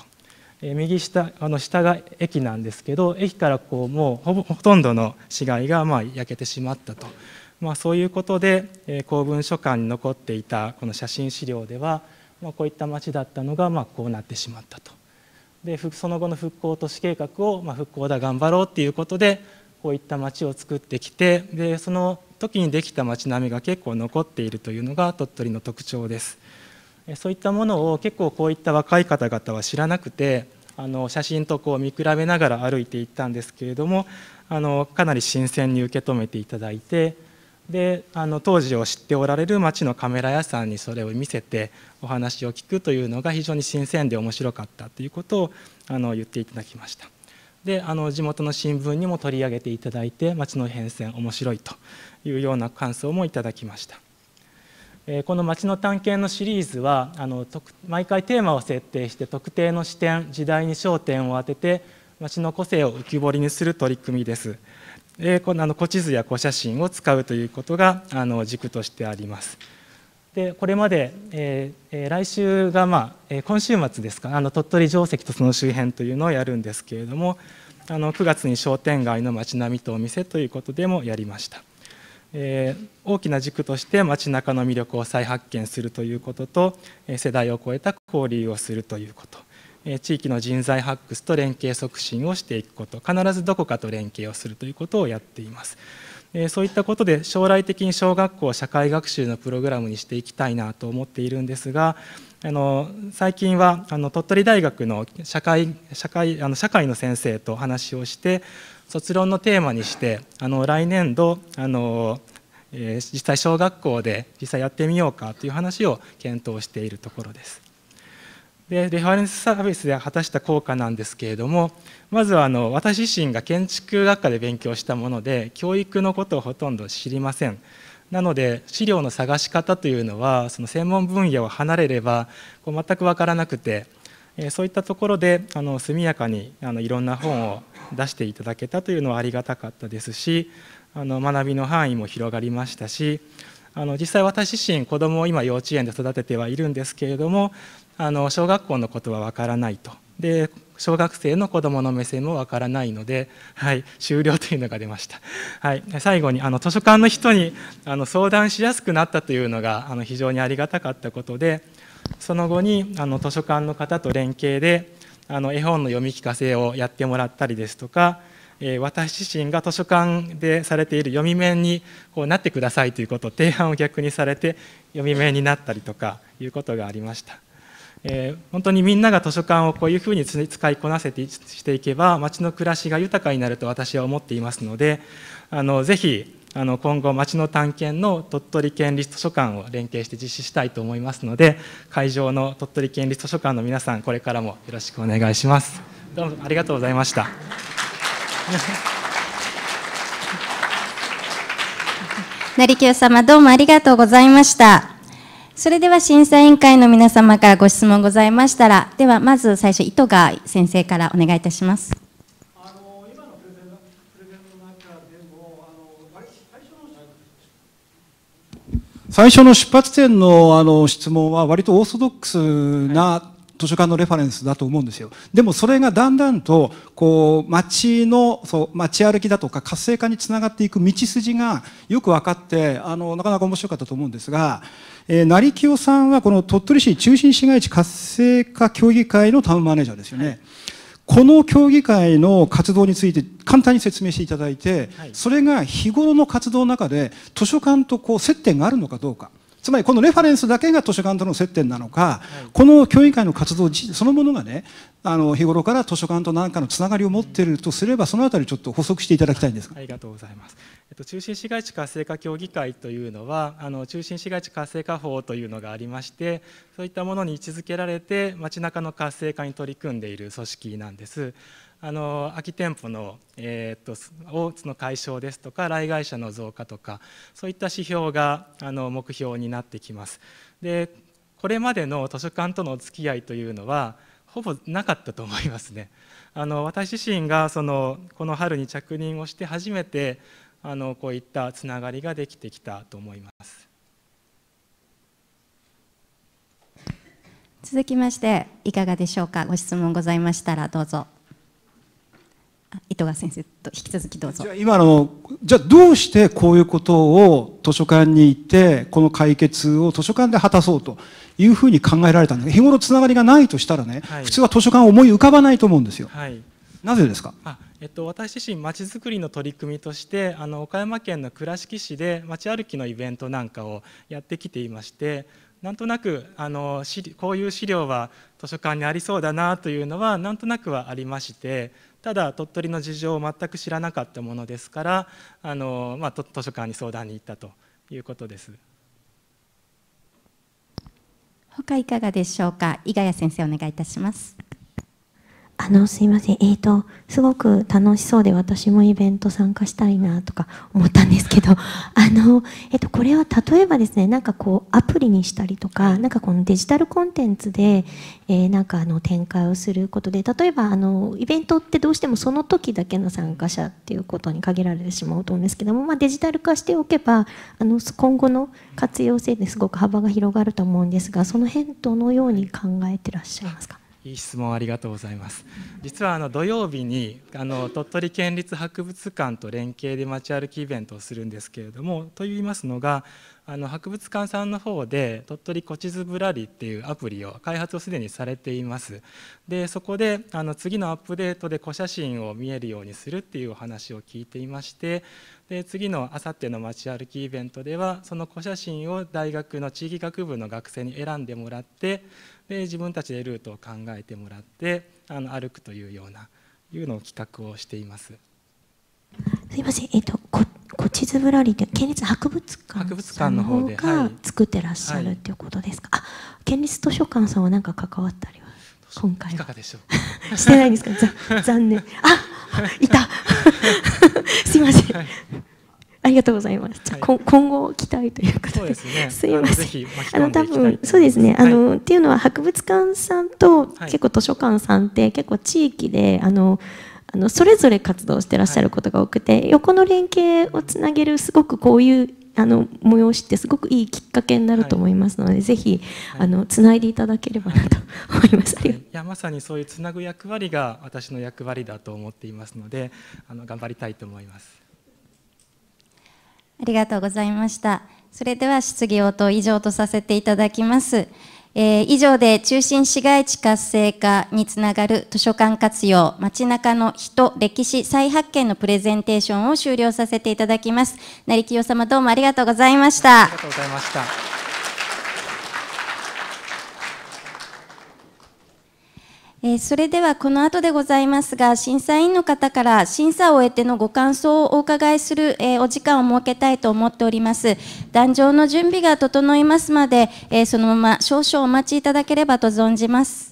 右下あの下が駅なんですけど駅からこうもうほとんどの市街がまあ焼けてしまったとまあ、そういうことで、え公文書館に残っていたこの写真資料では、まあ、こういった町だったのが、まあ、こうなってしまったとでその後の復興都市計画を、まあ、復興だ頑張ろうっていうことでこういった町を作ってきてでその時にできた町並みが結構残っているというのが鳥取の特徴ですそういったものを結構こういった若い方々は知らなくてあの写真とこう見比べながら歩いていったんですけれどもあのかなり新鮮に受け止めていただいてであの当時を知っておられる町のカメラ屋さんにそれを見せてお話を聞くというのが非常に新鮮で面白かったということをあの言っていただきましたであの地元の新聞にも取り上げていただいて町の変遷面白いというような感想もいただきましたこの「町の探検」のシリーズはあの毎回テーマを設定して特定の視点時代に焦点を当てて町の個性を浮き彫りにする取り組みです。えこのあの古地図や古写真を使うということがあの軸としてあります。でこれまで、えー、来週が、まあ、今週末ですかあの鳥取城跡とその周辺というのをやるんですけれどもあの9月に商店街の街並みとお店ということでもやりました、えー、大きな軸として街中の魅力を再発見するということと世代を超えた交流をするということ地域の人材発掘と連携促進をしていくこと必ずどこかと連携をするということをやっていますそういったことで将来的に小学校社会学習のプログラムにしていきたいなと思っているんですがあの最近はあの鳥取大学の社会社会あの社会の先生と話をして卒論のテーマにしてあの来年度あの、えー、実際小学校で実際やってみようかという話を検討しているところです。でレファレンスサービスで果たした効果なんですけれどもまずはあの私自身が建築学科で勉強したもので教育のことをほとんど知りませんなので資料の探し方というのはその専門分野を離れればこう全く分からなくてそういったところであの速やかにあのいろんな本を出していただけたというのはありがたかったですしあの学びの範囲も広がりましたしあの実際私自身子どもを今幼稚園で育ててはいるんですけれどもあの小学校のことはわからないとで小学生の子どもの目線もわからないので、はい、終了というのが出ました、はい、最後にあの図書館の人にあの相談しやすくなったというのがあの非常にありがたかったことでその後にあの図書館の方と連携であの絵本の読み聞かせをやってもらったりですとか私自身が図書館でされている読み面にこうなってくださいということ提案を逆にされて読み面になったりとかいうことがありました。えー、本当にみんなが図書館をこういうふうに使いこなせてしていけば町の暮らしが豊かになると私は思っていますのであのぜひあの今後町の探検の鳥取県立図書館を連携して実施したいと思いますので会場の鳥取県立図書館の皆さんこれからもよろしくお願いしますどうもありがとうございました 成清様どうもありがとうございましたそれでは審査委員会の皆様からご質問ございましたら、ではまず最初、糸川先生からお願いいたします。最初の出発点のあの質問は割とオーソドックスな、図書館のレファレンスだと思うんですよ。でもそれがだんだんと、こう、街の、そう、街歩きだとか活性化につながっていく道筋がよく分かって、あの、なかなか面白かったと思うんですが、えー、成清さんはこの鳥取市中心市街地活性化協議会のタウンマネージャーですよね。はい、この協議会の活動について簡単に説明していただいて、はい、それが日頃の活動の中で図書館とこう接点があるのかどうか、つまりこのレファレンスだけが図書館との接点なのか、はい、この協議会の活動そのものがねあの日頃から図書館と何かのつながりを持っているとすればそのあたりちょっと補足していただきたいんですが、はい、ありがとうございますえっと、中心市街地活性化協議会というのはあの中心市街地活性化法というのがありましてそういったものに位置づけられて街中の活性化に取り組んでいる組織なんです。あの空き店舗の、えー、っとをの解消ですとか来会者の増加とかそういった指標があの目標になってきます。でこれまでの図書館とのお付き合いというのはほぼなかったと思いますね。あの私自身がそのこの春に着任をして初めてあのこういったつながりができてきたと思います続きましていかがでしょうかご質問ございましたらどうぞ伊藤先生と引き続きどうぞじゃあ今のじゃあどうしてこういうことを図書館に行ってこの解決を図書館で果たそうというふうに考えられたんで日頃つながりがないとしたらね、はい、普通は図書館思い浮かばないと思うんですよ、はい、なぜですかえっと、私自身まちづくりの取り組みとしてあの岡山県の倉敷市で町歩きのイベントなんかをやってきていましてなんとなくあのこういう資料は図書館にありそうだなというのはなんとなくはありましてただ鳥取の事情を全く知らなかったものですからあの、まあ、図書館に相談に行ったということです。他いかがでしょうか伊賀谷先生お願いいたしますあの、すいません。えっ、ー、と、すごく楽しそうで私もイベント参加したいなとか思ったんですけど、あの、えっ、ー、と、これは例えばですね、なんかこう、アプリにしたりとか、なんかこのデジタルコンテンツで、えー、なんかあの、展開をすることで、例えばあの、イベントってどうしてもその時だけの参加者っていうことに限られてしまうと思うんですけども、まあ、デジタル化しておけば、あの、今後の活用性ですごく幅が広がると思うんですが、その辺どのように考えてらっしゃいますかいい質問ありがとうございます。実はあの土曜日にあの鳥取県立博物館と連携で街歩きイベントをするんですけれどもといいますのがあの博物館さんの方で鳥取古地図ぶらりっていうアプリを開発をすでにされていますでそこであの次のアップデートで古写真を見えるようにするっていうお話を聞いていましてで次のあさっての街歩きイベントではその古写真を大学の地域学部の学生に選んでもらってで自分たちでルートを考えてもらってあの歩くというようないうのを企画をしています。すいません、えっと、ここちずぶらりで県立博物館博物館の方でが作ってらっしゃるということですか、はい、あ県立図書館さんは何か関わったりは今回いかがでしょう してないんですか 残念あ いたすいません、はいりがとうございます。じゃはい、今後期待ということで。すね。すいません。あの多分そうですね。あの、っていうのは博物館さんと結構図書館さんって結構地域であの。あのそれぞれ活動してらっしゃることが多くて、横の連携をつなげるすごくこういうあの催しってすごくいいきっかけになると思いますので、はい、ぜひ、はい、あのつないでいただければなと思います。はい、いやまさにそういうつなぐ役割が私の役割だと思っていますので、あの頑張りたいと思います。ありがとうございました。それでは質疑応答以上とさせていただきます。えー、以上で中心市街地活性化につながる図書館活用、街中の人、歴史、再発見のプレゼンテーションを終了させていただきます。成清様どうもありがとうございました。ありがとうございました。えー、それではこの後でございますが、審査員の方から審査を終えてのご感想をお伺いする、えー、お時間を設けたいと思っております。壇上の準備が整いますまで、えー、そのまま少々お待ちいただければと存じます。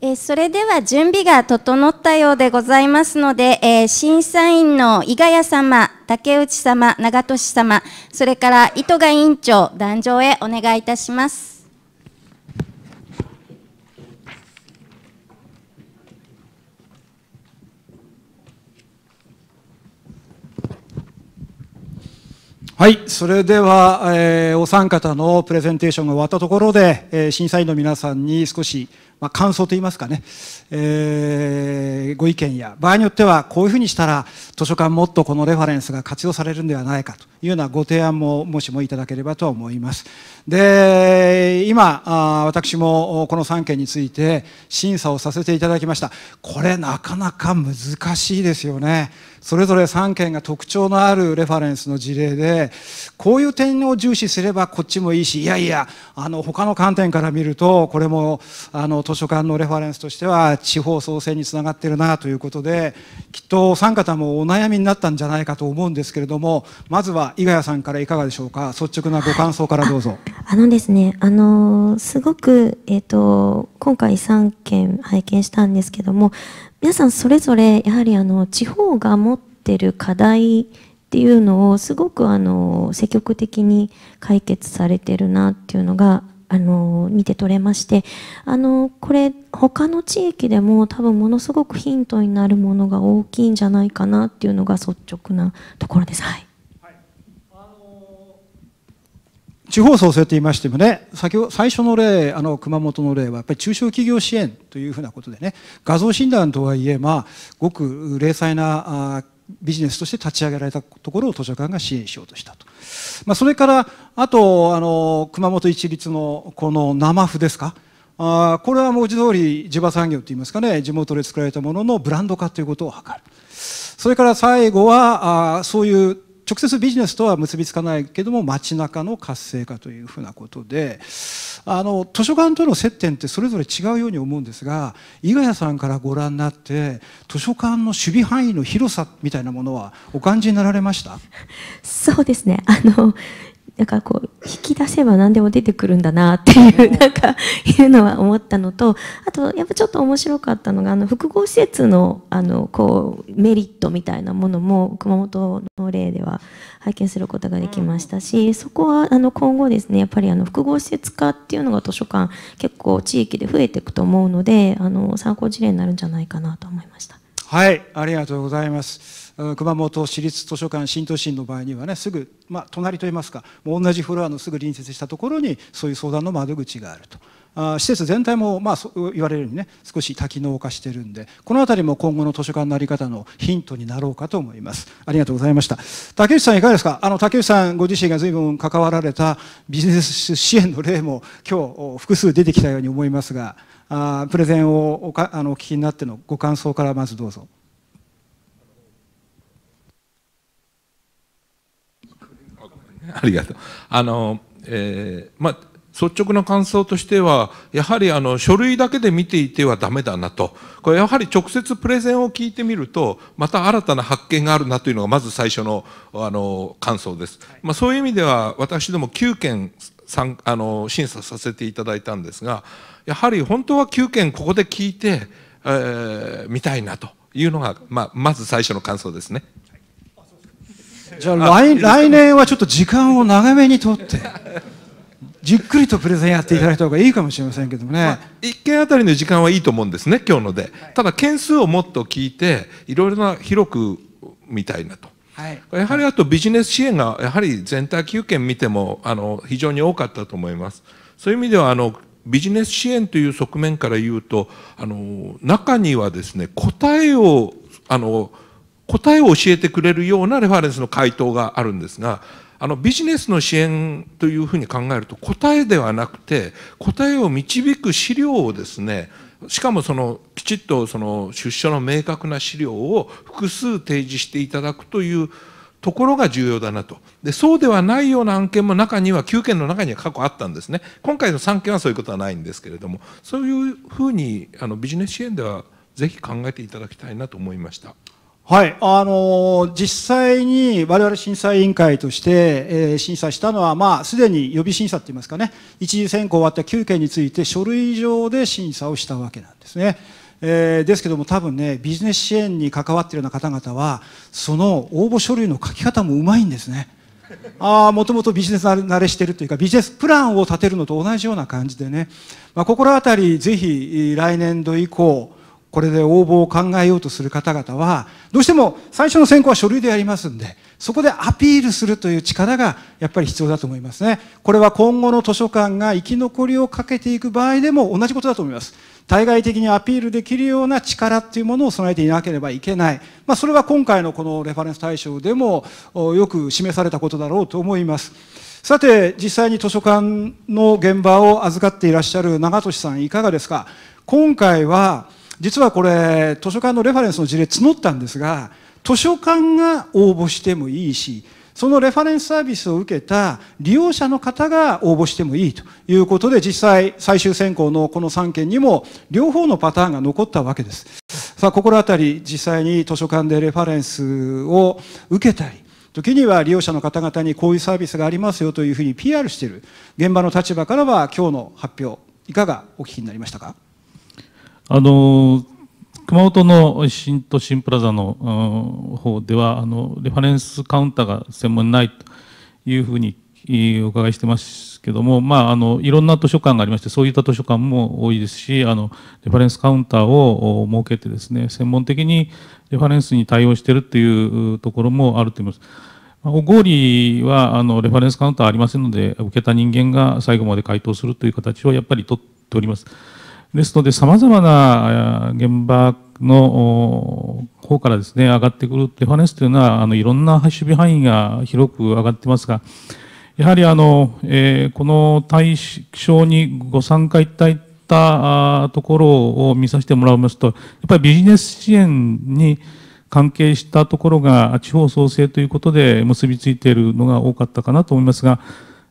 えそれでは準備が整ったようでございますので、え審査員の伊賀谷様、竹内様、長利様、それから糸賀委員長、壇上へお願いいたします。はい、それでは、えー、お三方のプレゼンテーションが終わったところで、えー、審査員の皆さんに少し、まあ、感想といいますかね、えー、ご意見や場合によってはこういうふうにしたら図書館もっとこのレファレンスが活用されるんではないかというようなご提案ももしもいただければと思います。で今あ私もこの3件について審査をさせていただきましたこれなかなか難しいですよね。それぞれ3件が特徴のあるレファレンスの事例でこういう点を重視すればこっちもいいしいやいやあの他の観点から見るとこれもあの図書館のレファレンスとしては地方創生につながってるなということできっとお三方もお悩みになったんじゃないかと思うんですけれどもまずは伊賀谷さんからいかがでしょうか率直なご感想からどうぞ。あのですねあのすごく、えーと今回3件拝見したんですけども皆さんそれぞれやはりあの地方が持ってる課題っていうのをすごくあの積極的に解決されてるなっていうのがあの見て取れましてあのこれ他の地域でも多分ものすごくヒントになるものが大きいんじゃないかなっていうのが率直なところです。はい地方創生と言いましてもね先ほど最初の例あの熊本の例はやっぱり中小企業支援というふうなことでね画像診断とはいえまあごく零細なビジネスとして立ち上げられたところを図書館が支援しようとしたと、まあ、それからあとあの熊本一律のこの生麩ですかあこれは文字通り地場産業といいますかね地元で作られたもののブランド化ということを図るそれから最後はあそういう直接ビジネスとは結びつかないけども街中の活性化というふうなことであの図書館との接点ってそれぞれ違うように思うんですが伊賀谷さんからご覧になって図書館の守備範囲の広さみたいなものはお感じになられました そうですねあのんかこう引き出せば何でも出てくるんだなっていうなんかいうのは思ったのとあとやっぱちょっと面白かったのがあの複合施設のあのこうメリットみたいなものも熊本の例では拝見することができましたし、そこはあの今後ですねやっぱりあの複合施設化っていうのが図書館結構地域で増えていくと思うのであの参考事例になるんじゃないかなと思いました。はいありがとうございます熊本市立図書館新都心の場合にはねすぐ、まあ、隣と言いますかもう同じフロアのすぐ隣接したところにそういう相談の窓口があるとあ施設全体も、まあ、そう言われるようにね少し多機能化してるんでこの辺りも今後の図書館の在り方のヒントになろうかと思いますありがとうございました竹内さんいかがですかあの竹内さんご自身が随分関わられたビジネス支援の例も今日複数出てきたように思いますがあプレゼンをおかあのお聞きになってのご感想からまずどうぞ。ありがとう。あの、えー、まあ、率直な感想としては、やはりあの書類だけで見ていてはだめだなと。これやはり直接プレゼンを聞いてみると、また新たな発見があるなというのがまず最初のあの感想です。まあ、そういう意味では私ども9件あの審査させていただいたんですがやはり本当は9件ここで聞いて、えー、見たいなというのが、まあ、まず最初の感想ですね。じゃあ来来年はちょっと時間を長めにとって。じっくりとプレゼンやっていただいた方がいいかもしれませんけどもね、まあ、1件あたりの時間はいいと思うんですね今日ので、ただ件数をもっと聞いていろいろな広く見たいなとはい、やはりあとビジネス支援がやはり全体9件見てもあの非常に多かったと思います。そういう意味ではあのビジネス支援という側面から言うとあの中にはですね答えをあの答えを教えてくれるようなレファレンスの回答があるんですがあのビジネスの支援というふうに考えると答えではなくて答えを導く資料をですねしかもそのきちっとその出所の明確な資料を複数提示していただくというところが重要だなとでそうではないような案件も中には9件の中には過去あったんですね今回の3件はそういうことはないんですけれどもそういうふうにあのビジネス支援ではぜひ考えていただきたいなと思いました。はい、あのー、実際に我々審査委員会として、えー、審査したのは、まあ、すでに予備審査って言いますかね、一次選考終わった9件について、書類上で審査をしたわけなんですね。えー、ですけども多分ねビジネス支援に関わっているような方々はその応募書類の書き方もうまいんですねあもともとビジネス慣れしてるというかビジネスプランを立てるのと同じような感じでね、まあ、心当たりぜひ来年度以降これで応募を考えようとする方々は、どうしても最初の選考は書類でやりますんで、そこでアピールするという力がやっぱり必要だと思いますね。これは今後の図書館が生き残りをかけていく場合でも同じことだと思います。対外的にアピールできるような力っていうものを備えていなければいけない。まあ、それは今回のこのレファレンス対象でもよく示されたことだろうと思います。さて、実際に図書館の現場を預かっていらっしゃる長俊さん、いかがですか今回は、実はこれ図書館のレファレンスの事例募ったんですが図書館が応募してもいいしそのレファレンスサービスを受けた利用者の方が応募してもいいということで実際最終選考のこの3件にも両方のパターンが残ったわけですさあ心当たり実際に図書館でレファレンスを受けたり時には利用者の方々にこういうサービスがありますよというふうに PR している現場の立場からは今日の発表いかがお聞きになりましたかあの熊本の新都心プラザの方ではあのレファレンスカウンターが専門にないというふうにお伺いしてますけども、まあ、あのいろんな図書館がありましてそういった図書館も多いですしあのレファレンスカウンターを設けてですね専門的にレファレンスに対応しているというところもあると思います。小郡はあのレファレンスカウンターありませんので受けた人間が最後まで回答するという形をやっぱり取っております。ですので、さまざまな現場の方からですね、上がってくるデファレンスというのは、あのいろんな守備範囲が広く上がってますが、やはりあの、えー、この対象にご参加いただいたところを見させてもらいますと、やっぱりビジネス支援に関係したところが地方創生ということで結びついているのが多かったかなと思いますが、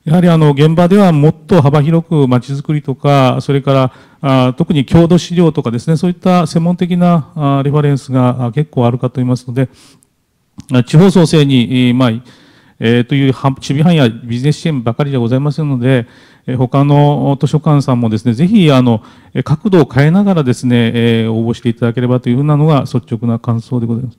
やはりあの現場ではもっと幅広くまちづくりとか、それから特に郷土資料とかですね、そういった専門的なレファレンスが結構あるかと思いますので、地方創生に、まあえー、という守備範囲やビジネス支援ばかりじゃございませんので、他の図書館さんもですね、ぜひあの角度を変えながらですね、応募していただければというふうなのが率直な感想でございます。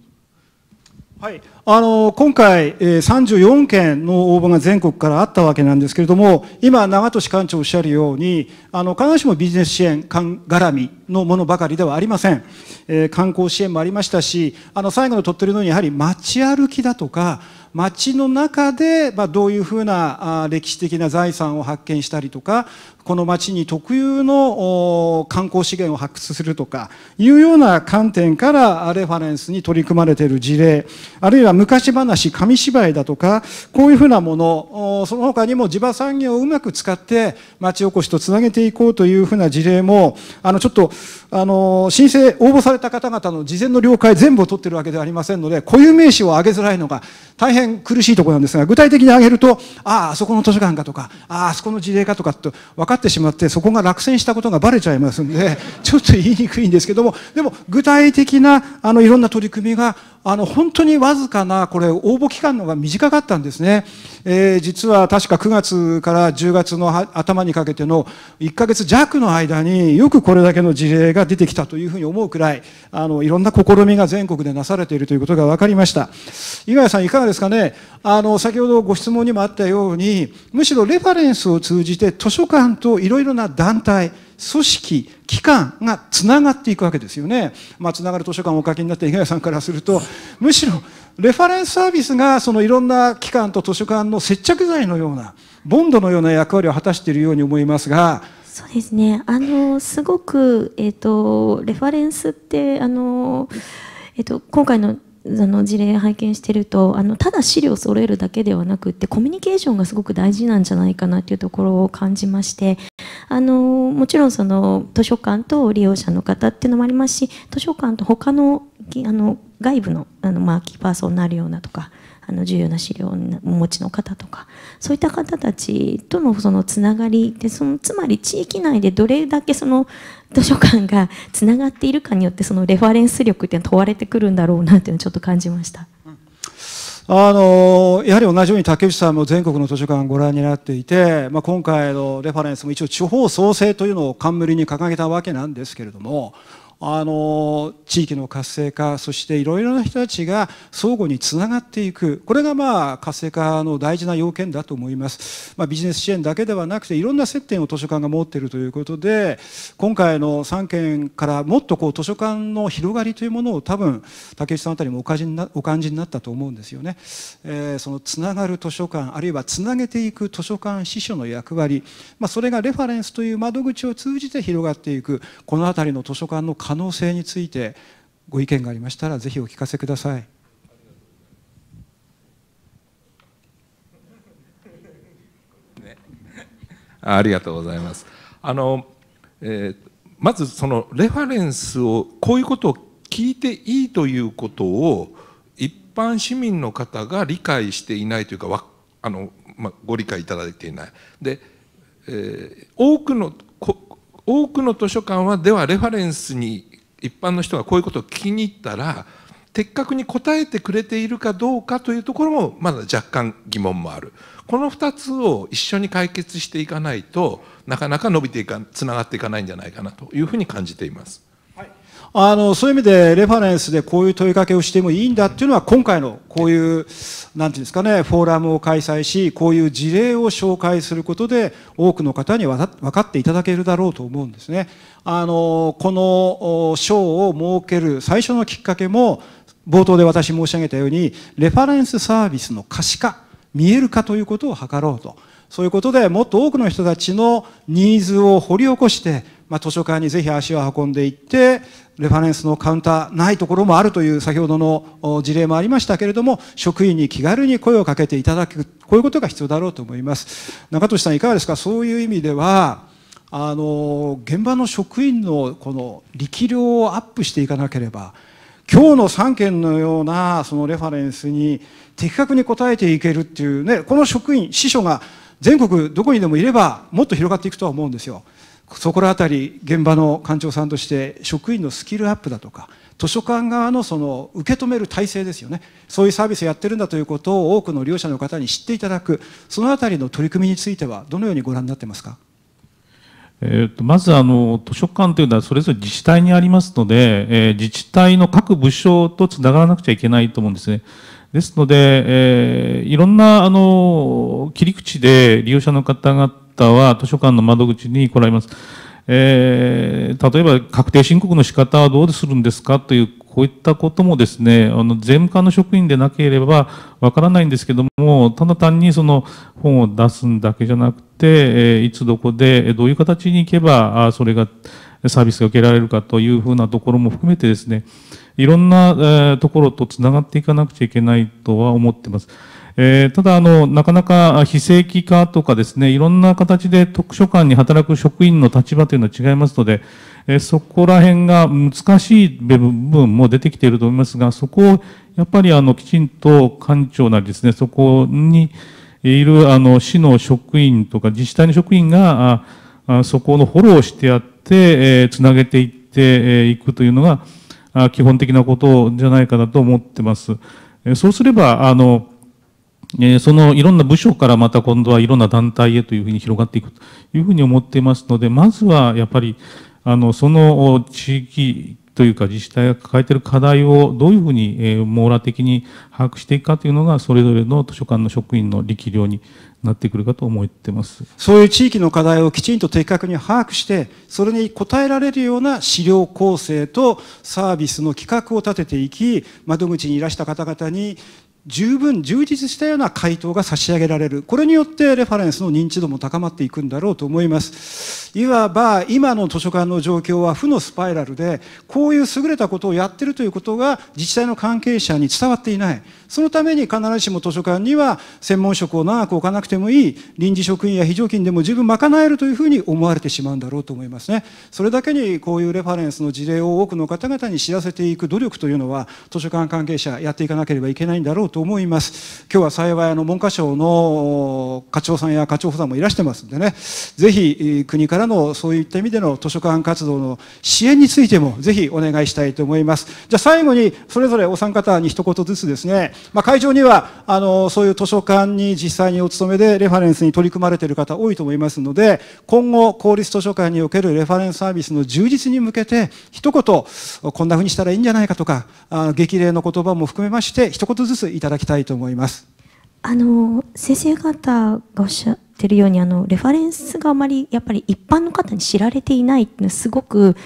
はいあの、今回、え34件の応募が全国からあったわけなんですけれども、今、長門市館長おっしゃるように、あの、必ずしもビジネス支援絡みのものばかりではありません。えー、観光支援もありましたし、あの、最後の鳥取のようにやはり街歩きだとか、街の中で、まあ、どういうふうなあ歴史的な財産を発見したりとか、この町に特有の観光資源を発掘するとかいうような観点からレファレンスに取り組まれている事例あるいは昔話紙芝居だとかこういうふうなものその他にも地場産業をうまく使って町おこしとつなげていこうというふうな事例もあのちょっとあの申請応募された方々の事前の了解全部を取ってるわけではありませんので固有名詞を挙げづらいのが大変苦しいところなんですが具体的に挙げるとあああそこの図書館かとかあああそこの事例かとかって分かってしまってそこが落選したことがばれちゃいますんで ちょっと言いにくいんですけどもでも具体的なあのいろんな取り組みがあの本当にわずかなこれ応募期間のが短かったんですね、えー、実は確か9月から10月の頭にかけての1ヶ月弱の間によくこれだけの事例が出てきたというふうに思うくらいあのいろんな試みが全国でなされているということが分かりました井谷さんいかがですかねあの先ほどご質問にもあったようにむしろレファレンスを通じて図書館といろいろな団体組織機関がつながっていくわけですよね、まあ、つながる図書館をお書きになった五十谷さんからするとむしろレファレンスサービスがそのいろんな機関と図書館の接着剤のようなボンドのような役割を果たしているように思いますが。そうですねあのすごく、えーと、レファレンスってあの、えーと今回のあの事例拝見してるとあのただ資料を揃えるだけではなくってコミュニケーションがすごく大事なんじゃないかなっていうところを感じましてあのもちろんその図書館と利用者の方っていうのもありますし図書館と他のあの外部のあの、マーキーパーソンになるようなとかあの重要な資料をお持ちの方とかそういった方たちとのそのつながりでそのつまり地域内でどれだけその図書館がつながっているかによってそのレファレンス力って問われてくるんだろうなっていうのをちょっと感じました。あのやはり同じように竹内さんも全国の図書館をご覧になっていて、まあ、今回のレファレンスも一応地方創生というのを冠に掲げたわけなんですけれどもあの地域の活性化そしていろいろな人たちが相互につながっていくこれがまあ活性化の大事な要件だと思います、まあ、ビジネス支援だけではなくていろんな接点を図書館が持っているということで今回の3県からもっとこう図書館の広がりというものを多分竹内さんあたりもお感じになお感じになったと思うんですよね、えー、そのつながる図書館あるいはつなげていく図書館司書の役割、まあ、それがレファレンスという窓口を通じて広がっていくこの辺りの図書館の活可能性についてご意見がありましたらぜひお聞かせください。ありがとうございます。あの、えー、まずそのレファレンスをこういうことを聞いていいということを一般市民の方が理解していないというかあの、まあ、ご理解いただいていない。で、えー、多くの多くの図書館はではレファレンスに一般の人がこういうことを聞きに行ったら的確に答えてくれているかどうかというところもまだ若干疑問もあるこの2つを一緒に解決していかないとなかなか伸びていかつながっていかないんじゃないかなというふうに感じています。あのそういう意味でレファレンスでこういう問いかけをしてもいいんだっていうのは今回のこういうなんていうんですかねフォーラムを開催しこういう事例を紹介することで多くの方に分かっていただけるだろうと思うんですね。あのこの賞を設ける最初のきっかけも冒頭で私申し上げたようにレファレンスサービスの可視化見える化ということを図ろうとそういうことでもっと多くの人たちのニーズを掘り起こしてまあ、図書館にぜひ足を運んでいってレファレンスのカウンターないところもあるという先ほどの事例もありましたけれども職員に気軽に声をかけていただくこういうことが必要だろうと思います中俊さんいかがですかそういう意味ではあの現場の職員のこの力量をアップしていかなければ今日の3件のようなそのレファレンスに的確に答えていけるっていうねこの職員司書が全国どこにでもいればもっと広がっていくとは思うんですよ。そこら辺り現場の館長さんとして職員のスキルアップだとか図書館側のその受け止める体制ですよねそういうサービスをやってるんだということを多くの利用者の方に知っていただくその辺りの取り組みについてはどのようにご覧になってますかえー、とまずあの図書館というのはそれぞれ自治体にありますので、えー、自治体の各部署とつながらなくちゃいけないと思うんですね。ですので、えー、いろんなあの切り口で利用者の方が方は図書館の窓口に来られます。えー、例えば確定申告の仕方はどうするんですかというこういったこともですねあの税務課の職員でなければわからないんですけどもただ単にその本を出すんだけじゃなくて、えいつどこでどういう形に行けばそれがサービスが受けられるかというふうなところも含めてですねいろんな、えところとつながっていかなくちゃいけないとは思ってます。えー、ただあの、なかなか非正規化とかですね、いろんな形で特書館に働く職員の立場というのは違いますので、えー、そこら辺が難しい部分も出てきていると思いますが、そこをやっぱりあのきちんと官庁なりですね、そこにいるあの市の職員とか自治体の職員が、あそこのフォローしてやって、えー、つなげていっていくというのが、基本的なことじゃないかなと思ってます。そうすれば、あの、えー、そのいろんな部署からまた今度はいろんな団体へというふうに広がっていくというふうに思っていますので、まずはやっぱり、あの、その地域というか自治体が抱えている課題をどういうふうに、えー、網羅的に把握していくかというのが、それぞれの図書館の職員の力量になってくるかと思ってます。そういう地域の課題をきちんと的確に把握して、それに応えられるような資料構成とサービスの企画を立てていき、窓口にいらした方々に十分充実したような回答が差し上げられるこれによってレファレンスの認知度も高まっていくんだろうと思いますいわば今の図書館の状況は負のスパイラルでこういう優れたことをやってるということが自治体の関係者に伝わっていないそのために必ずしも図書館には専門職を長く置かなくてもいい臨時職員や非常勤でも十分賄えるというふうに思われてしまうんだろうと思いますねそれだけにこういうレファレンスの事例を多くの方々に知らせていく努力というのは図書館関係者やっていかなければいけないんだろうと思います今日は幸いあの文科省の課長さんや課長補佐もいらしてますんでねぜひ国からのそういった意味での図書館活動の支援についてもぜひお願いしたいと思いますじゃあ最後にそれぞれお三方に一言ずつですねまあ、会場にはあのそういう図書館に実際にお勤めでレファレンスに取り組まれている方多いと思いますので今後公立図書館におけるレファレンスサービスの充実に向けて一言こんなふうにしたらいいんじゃないかとかあ激励の言葉も含めまして一言ずついただきたいと思います。あの先生方がおっしゃってるようにあのレファレンスがあまりやっぱり一般の方に知られていないっていうのはすごく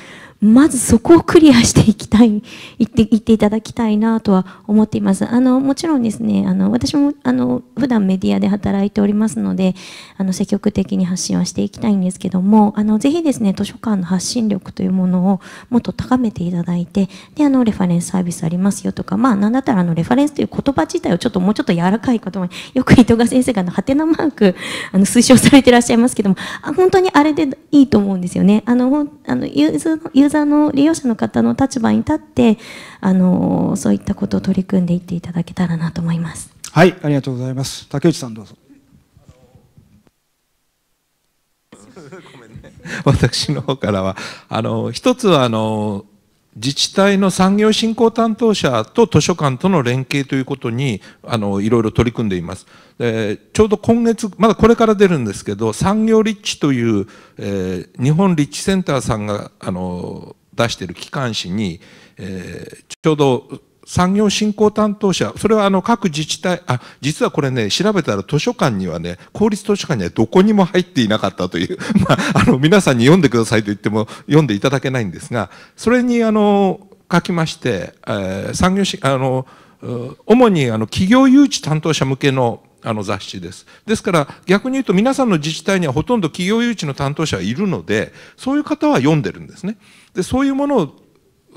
まずそこをクリアしていきたい、言って、言っていただきたいなとは思っています。あの、もちろんですね、あの、私も、あの、普段メディアで働いておりますので、あの、積極的に発信はしていきたいんですけども、あの、ぜひですね、図書館の発信力というものをもっと高めていただいて、で、あの、レファレンスサービスありますよとか、まあ、なんだったら、あの、レファレンスという言葉自体をちょっともうちょっと柔らかい言葉に、よく伊藤賀先生があの、ハテナマーク、あの、推奨されていらっしゃいますけども、あ本当にあれでいいと思うんですよね。あの、あのユーーザーの利用者の方の立場に立ってあのそういったことを取り組んでいっていただけたらなと思います。はいありがとうございます。竹内さんどうぞ。ごめんね。私の方からはあの一つはあの自治体の産業振興担当者と図書館との連携ということにあのいろいろ取り組んでいます。えー、ちょうど今月、まだこれから出るんですけど、産業立地という、えー、日本立地センターさんが、あのー、出している機関紙に、えー、ちょうど産業振興担当者、それはあの各自治体、あ、実はこれね、調べたら図書館にはね、公立図書館にはどこにも入っていなかったという、まあ、あの、皆さんに読んでくださいと言っても読んでいただけないんですが、それにあの、書きまして、えー、産業し、あの、主にあの、企業誘致担当者向けのあの雑誌です。ですから逆に言うと皆さんの自治体にはほとんど企業誘致の担当者はいるので、そういう方は読んでるんですね。で、そういうものを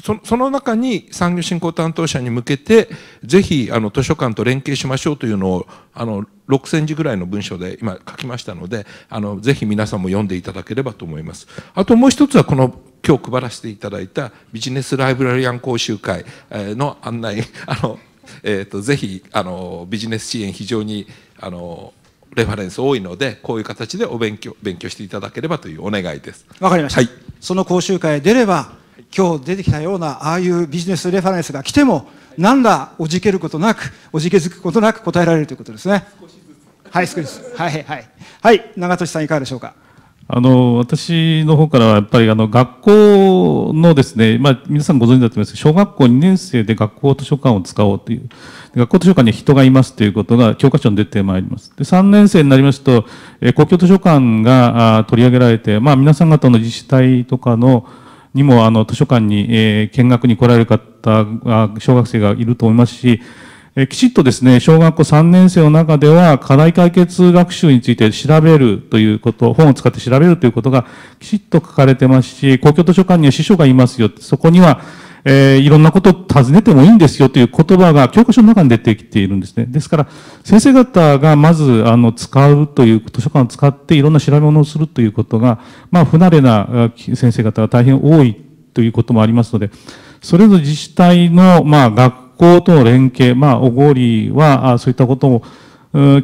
そその中に産業振興担当者に向けて、ぜひあの図書館と連携しましょうというのを、あの6センチぐらいの文章で今書きましたので、あのぜひ皆さんも読んでいただければと思います。あともう一つはこの今日配らせていただいたビジネスライブラリアン講習会の案内、あのえーと、ぜひあのビジネス支援非常にあのレファレンス多いのでこういう形でお勉強勉強していただければというお願いですわかりました、はい、その講習会出れば今日出てきたようなああいうビジネスレファレンスが来てもなんだおじけることなくおじけづくことなく答えられるということですねはい少しずつはいはいはい、はい、長俊さんいかがでしょうかあの私の方からはやっぱりあの学校のですね、まあ、皆さんご存知だと思います小学校2年生で学校図書館を使おうという学校図書館に人がいますということが教科書に出てまいりますで3年生になりますと、え公共図書館が取り上げられて、まあ、皆さん方の自治体とかのにもあの図書館に、え見学に来られる方小学生がいると思いますしえきちっとですね、小学校3年生の中では課題解決学習について調べるということ、本を使って調べるということがきちっと書かれてますし、公共図書館には司書がいますよ。そこには、えー、いろんなことを尋ねてもいいんですよという言葉が教科書の中に出てきているんですね。ですから、先生方がまず、あの、使うという、図書館を使っていろんな調べ物をするということが、まあ、不慣れな先生方が大変多いということもありますので、それぞれ自治体の、まあ、学校との連携、まあ、ごりはそういったことを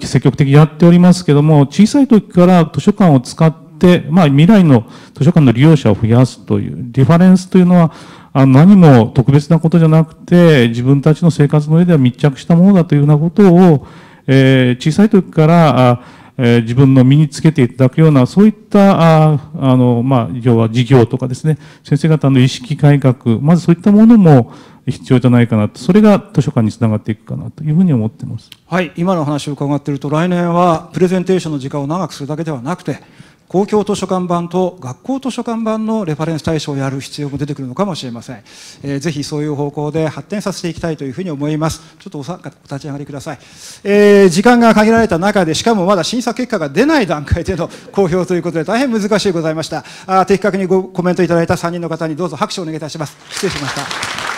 積極的にやっておりますけども、小さい時から図書館を使って、まあ、未来の図書館の利用者を増やすという、リファレンスというのは、あの何も特別なことじゃなくて、自分たちの生活の上では密着したものだというようなことを、えー、小さい時から、えー、自分の身につけていただくような、そういった、ああの、まあ、要は事業とかですね、先生方の意識改革、まずそういったものも、必要じゃないかなと、それが図書館につながっていくかなというふうに思ってます。はい、今の話を伺っていると、来年はプレゼンテーションの時間を長くするだけではなくて、公共図書館版と学校図書館版のレファレンス対象をやる必要も出てくるのかもしれません、えー、ぜひそういう方向で発展させていきたいというふうに思いますちょっとおさお立ち上がりください、えー、時間が限られた中でしかもまだ審査結果が出ない段階での公表ということで大変難しいございましたあ的確にごコメントいただいた3人の方にどうぞ拍手をお願いいたします失礼しました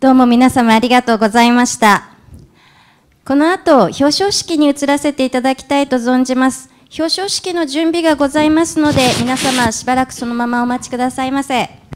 どうも皆様ありがとうございました。この後、表彰式に移らせていただきたいと存じます。表彰式の準備がございますので、皆様しばらくそのままお待ちくださいませ。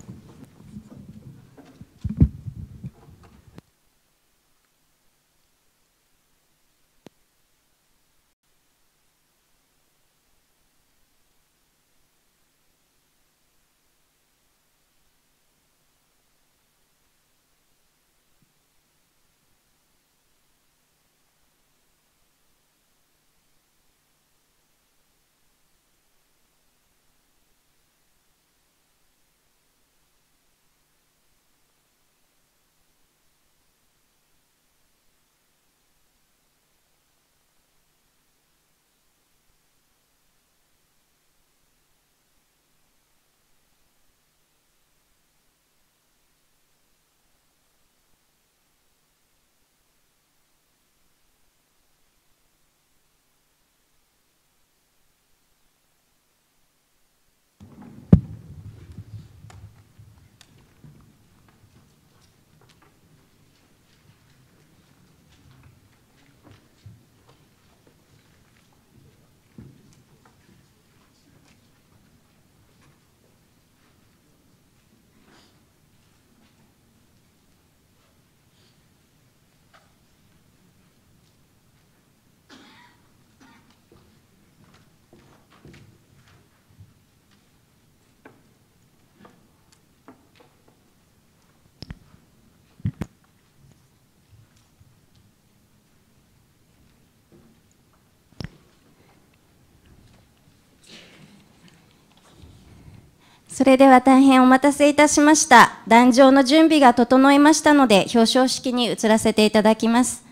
それでは大変お待たせいたしました。壇上の準備が整いましたので、表彰式に移らせていただきます。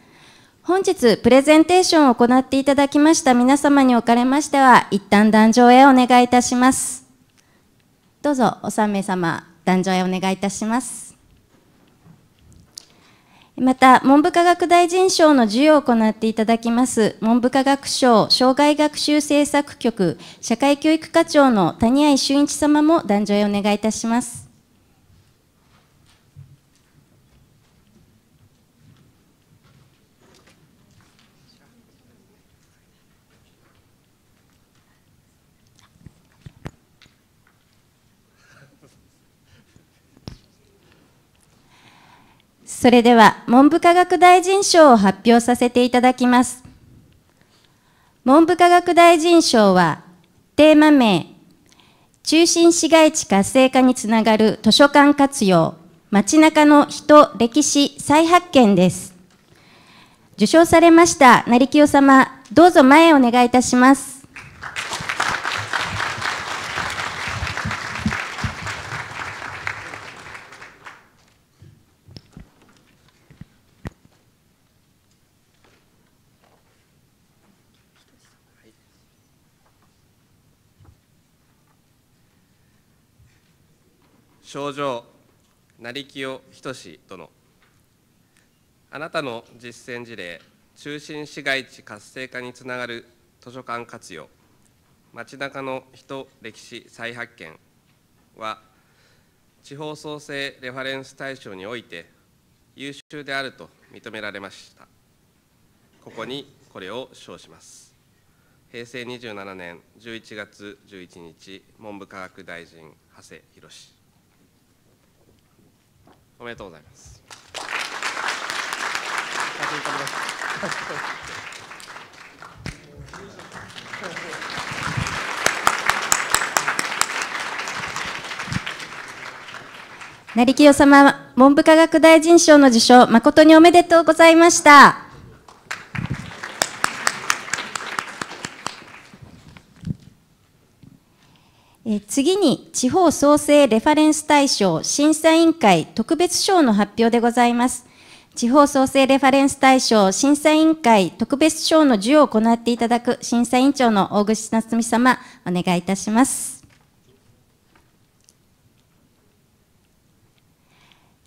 本日、プレゼンテーションを行っていただきました皆様におかれましては、一旦壇上へお願いいたします。どうぞ、お3名様、壇上へお願いいたします。また、文部科学大臣賞の授与を行っていただきます、文部科学省障害学習政策局社会教育課長の谷合俊一様も壇上へお願いいたします。それでは文部科学大臣賞を発表させていただきます。文部科学大臣賞は、テーマ名、中心市街地活性化につながる図書館活用、街中の人、歴史、再発見です。受賞されました、成清様、どうぞ前へお願いいたします。症状成清仁殿あなたの実践事例中心市街地活性化につながる図書館活用街中の人歴史再発見は地方創生レファレンス大賞において優秀であると認められましたここにこれを称します平成27年11月11日文部科学大臣長谷博おめでとうございます。成 清様文部科学大臣賞の受賞誠におめでとうございました。次に、地方創生レファレンス大賞審査委員会特別賞の発表でございます。地方創生レファレンス大賞審査委員会特別賞の授与を行っていただく審査委員長の大口夏美様、お願いいたします。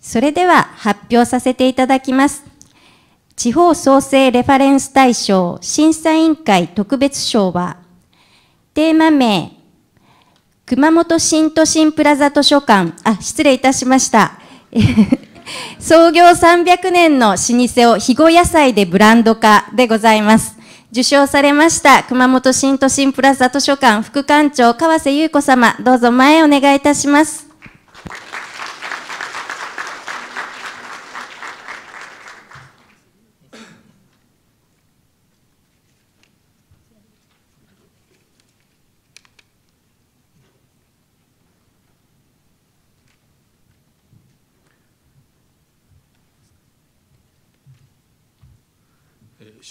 それでは発表させていただきます。地方創生レファレンス大賞審査委員会特別賞は、テーマ名、熊本新都心プラザ図書館、あ、失礼いたしました。創業300年の老舗を肥後野菜でブランド化でございます。受賞されました熊本新都心プラザ図書館副館長川瀬優子様、どうぞ前お願いいたします。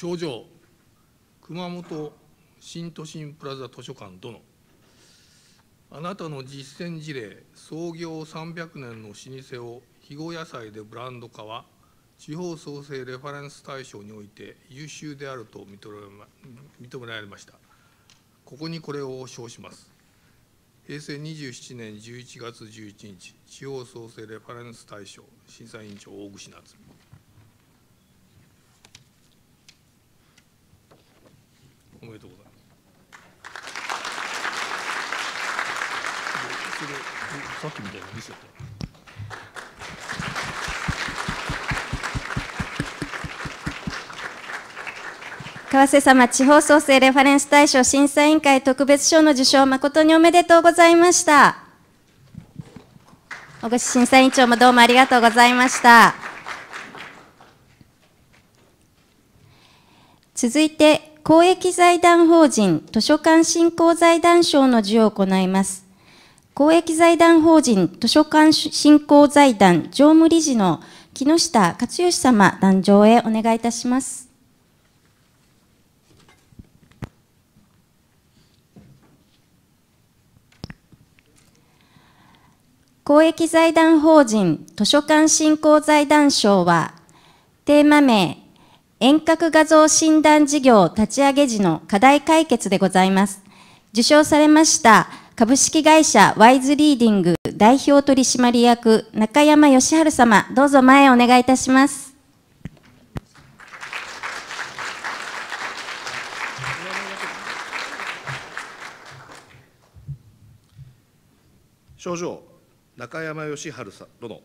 賞状熊本新都心プラザ図書館殿あなたの実践事例創業300年の老舗を肥後野菜でブランド化は地方創生レファレンス大賞において優秀であると認められましたここにこれを称します平成27年11月11日地方創生レファレンス大賞審査委員長大串夏美おめでとうございます。そさっきみたいに見せて。為瀬様地方創生レファレンス大賞審査委員会特別賞の受賞誠におめでとうございました小越審査委員長もどうもありがとうございました続いて公益財団法人図書館振興財団賞の授与を行います。公益財団法人図書館振興財団常務理事の木下勝義様壇上へお願いいたします。公益財団法人図書館振興財団賞は、テーマ名、遠隔画像診断事業立ち上げ時の課題解決でございます。受賞されました株式会社ワイズリーディング代表取締役中山義治様、どうぞ前お願いいたします。症状中山義治殿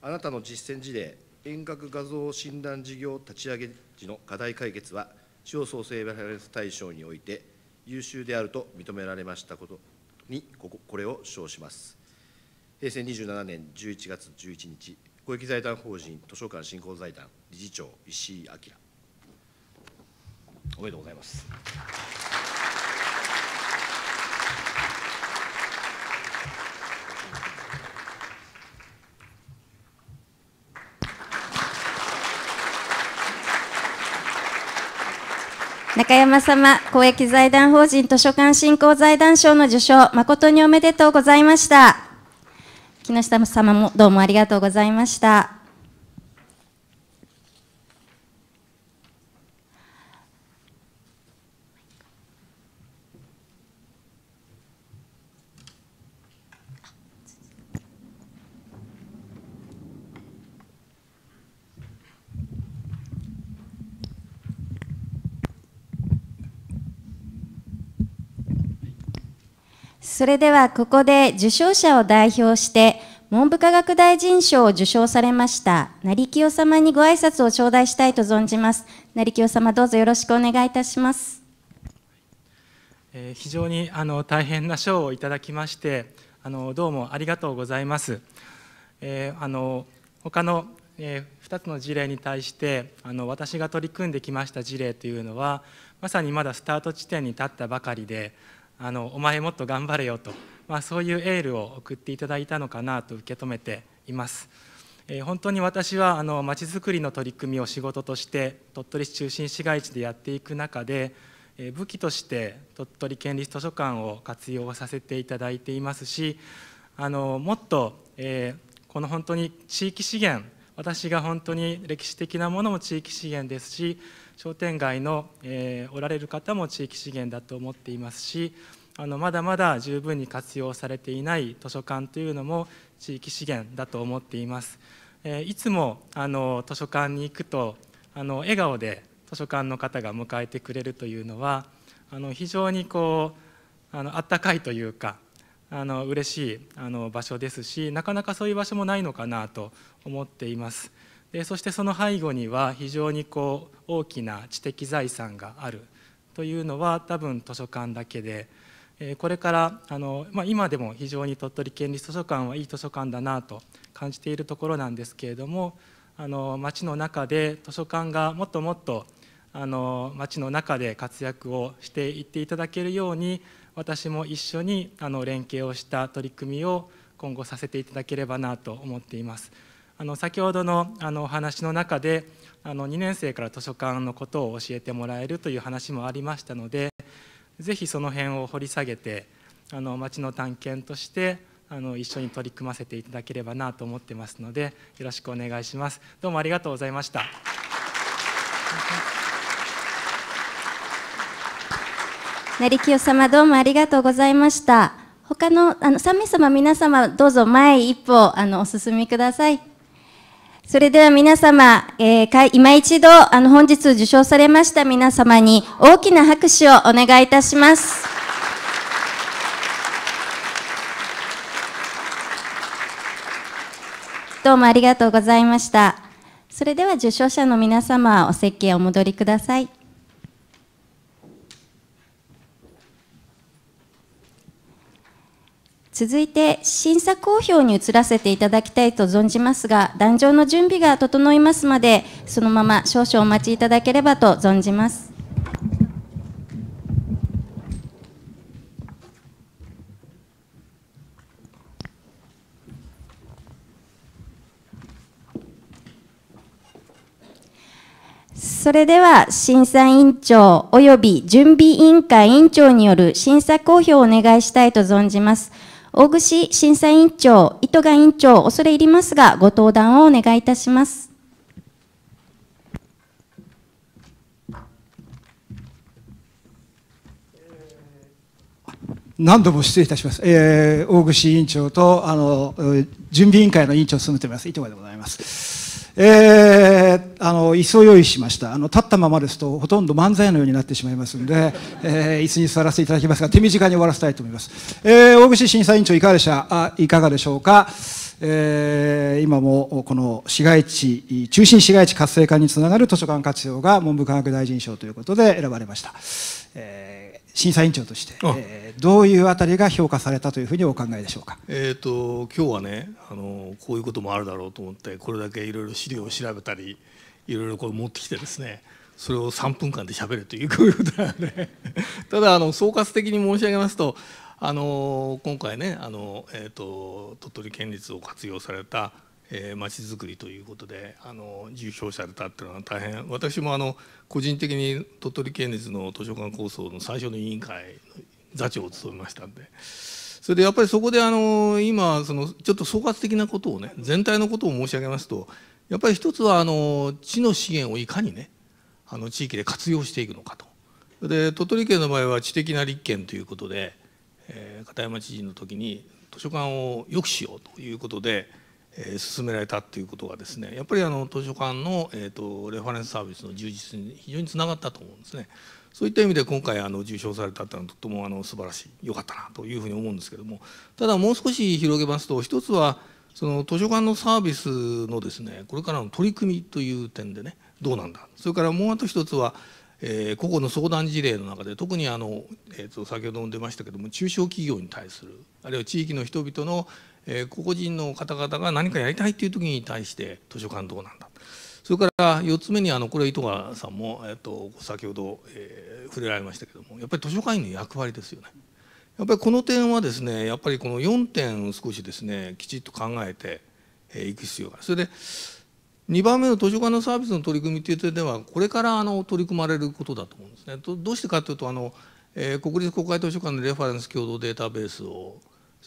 あなたの実践事例遠隔画像診断事業立ち上げ時の課題解決は、地方創生バランス対象において、優秀であると認められましたことに、こここれを称します。平成27年11月11日、公益財団法人図書館振興財団理事長、石井明。おめでとうございます。中山様、公益財団法人図書館振興財団賞の受賞、誠におめでとうございました。木下様もどうもありがとうございました。それではここで受賞者を代表して文部科学大臣賞を受賞されました成清様にご挨拶を頂戴したいと存じます成清様どうぞよろしくお願いいたします、えー、非常にあの大変な賞をいただきましてあのどうもありがとうございます、えー、あの他の、えー、2つの事例に対してあの私が取り組んできました事例というのはまさにまだスタート地点に立ったばかりであのお前もっと頑張れよと、まあ、そういうエールを送っていただいたのかなと受け止めています。えー、本当に私はあの町づくりの取り組みを仕事として鳥取市中心市街地でやっていく中で、えー、武器として鳥取県立図書館を活用させていただいていますしあのもっと、えー、この本当に地域資源私が本当に歴史的なものも地域資源ですし商店街の、えー、おられる方も地域資源だと思っていますしあのまだまだ十分に活用されていない図書館というのも地域資源だと思っています。えー、いつもあの図書館に行くとあの笑顔で図書館の方が迎えてくれるというのはあの非常にこうあのあったかいというかあの嬉しいあの場所ですしなかなかそういう場所もないのかなと思っていますでそしてその背後には非常にこう大きな知的財産があるというのは多分図書館だけでこれからあの、まあ、今でも非常に鳥取県立図書館はいい図書館だなと感じているところなんですけれどもあの町の中で図書館がもっともっとあの町の中で活躍をしていっていただけるように私も一緒にあの連携をした取り組みを今後させていただければなと思っています。あの先ほどのあのお話の中であの2年生から図書館のことを教えてもらえるという話もありましたのでぜひその辺を掘り下げてあの町の探検としてあの一緒に取り組ませていただければなと思ってますのでよろしくお願いします。どうもありがとうございました。成清様どうもありがとうございました。他のあの3名様皆様どうぞ前一歩あのお進みください。それでは皆様、えー、今一度あの本日受賞されました皆様に大きな拍手をお願いいたします。どうもありがとうございました。それでは受賞者の皆様、お席へお戻りください。続いて審査公表に移らせていただきたいと存じますが壇上の準備が整いますまでそのまま少々お待ちいただければと存じます。それでは審査委員長及び準備委員会委員長による審査公表をお願いしたいと存じます。大串審査委員長、糸賀委員長、恐れ入りますが、ご登壇をお願いいたします。何度も失礼いたします。えー、大串委員長と、あの、準備委員会の委員長を務めております、糸賀でございます。えー、あの椅子を用意しましたあの立ったままですとほとんど漫才のようになってしまいますので、えー、椅子に座らせていただきますが手短に終わらせたいと思います、えー、大串審査委員長いかがでしたあいかがでしょうか、えー、今もこの市街地中心市街地活性化につながる図書館活用が文部科学大臣賞ということで選ばれました、えー、審査委員長として、えーどういうあたりが評価されたというふうにお考えでしょうか、えーと、今日はねあのこういうこともあるだろうと思ってこれだけいろいろ資料を調べたりいろいろこれ持ってきてですねそれを3分間で喋るというこういうことなので ただあの総括的に申し上げますとあの今回ねあの、えーと、鳥取県立を活用されたえー、づくりということであの受賞されたっていうのは大変私もあの個人的に鳥取県立の図書館構想の最初の委員会座長を務めましたんで。それでやっぱりそこであの今そのちょっと総括的なことをね全体のことを申し上げますとやっぱり一つはあの地の資源をいかにねあの地域で活用していくのかと。で鳥取県の場合は知的な立県ということで、えー、片山知事の時に図書館を良くしようということで、えー、進められたということがですねやっぱりあの図書館の、えーとレファレンスサービスの充実に非常につながったと思うんですね。そういった意味で今回あの受賞されたいうのはとてもあの素晴らしいよかったなというふうに思うんですけどもただもう少し広げますと一つはその図書館のサービスのですねこれからの取り組みという点でねどうなんだそれからもうあと一つは、えー、個々の相談事例の中で特にあの、えー、と先ほども出ましたけども中小企業に対するあるいは地域の人々の、えー、個々人の方々が何かやりたいという時に対して図書館どうなんだそれから4つ目にあのこれ糸川さんも、えっと、先ほど、えー、触れられましたけどもやっぱり図書館員の役割ですよね。やっぱりこの点はですねやっぱりこの4点を少しですねきちっと考えていく必要がある。それで2番目の図書館のサービスの取り組みという点ではこれからあの取り組まれることだと思うんですね。どうしてかというとあの、えー、国立国会図書館のレファレンス共同データベースを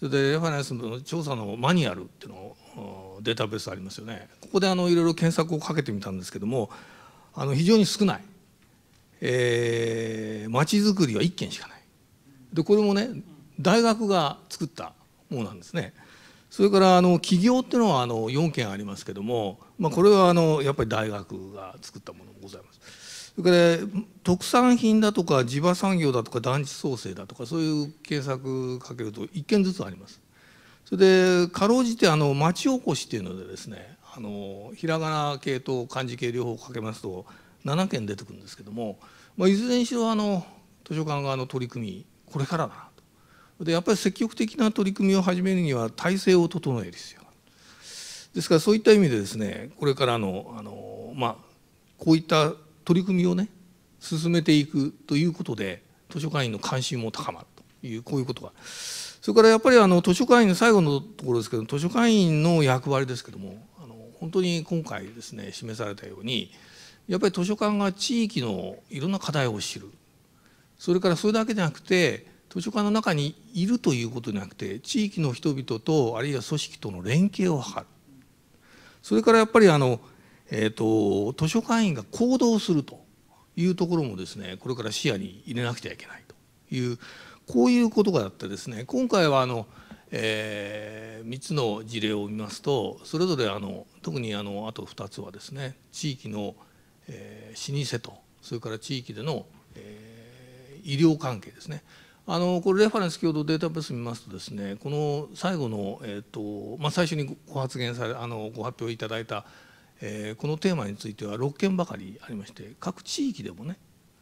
それで f i n a の調査のマニュアルっていうのをデータベースありますよねここであのいろいろ検索をかけてみたんですけどもあの非常に少ないえま、ー、ちづくりは1件しかないでこれもね大学が作ったものなんですねそれからあの企業っていうのはあの4件ありますけども、まあ、これはあのやっぱり大学が作ったものもございます。それから特産品だとか地場産業だとか団地創生だとかそういう検索かけると1件ずつあります。それでかろうじてあの町おこしっていうのでですねあのひらがな系と漢字系両方かけますと7件出てくるんですけども、まあ、いずれにしろあの図書館側の取り組みこれからだなと。でやっぱり積極的な取り組みを始めるには体制を整える必要ですからそういった意味でですねこれからのあの、まあ、こういった取り組みをね進めていくということで図書館員の関心も高まるというこういうことがそれからやっぱりあの図書館員の最後のところですけど図書館員の役割ですけどもあの本当に今回ですね示されたようにやっぱり図書館が地域のいろんな課題を知るそれからそれだけじゃなくて図書館の中にいるということじゃなくて地域の人々とあるいは組織との連携を図るそれからやっぱりあのえーと、図書館員が行動するというところもですねこれから視野に入れなくちゃいけないというこういうことがあってですね今回はあの、えー、3つの事例を見ますとそれぞれあの特にあのあと2つはですね地域の、えー、老舗とそれから地域での、えー、医療関係ですねあのこれレファレンス共同データベース見ますとですねこの最後の、えーとまあ、最初にご発言されあのご発表いただいたえー、このテーマについては6件ばかりありまして各地域でもね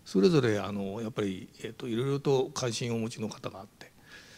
それぞれあのやっぱり、えーと、いろいろと関心をお持ちの方があって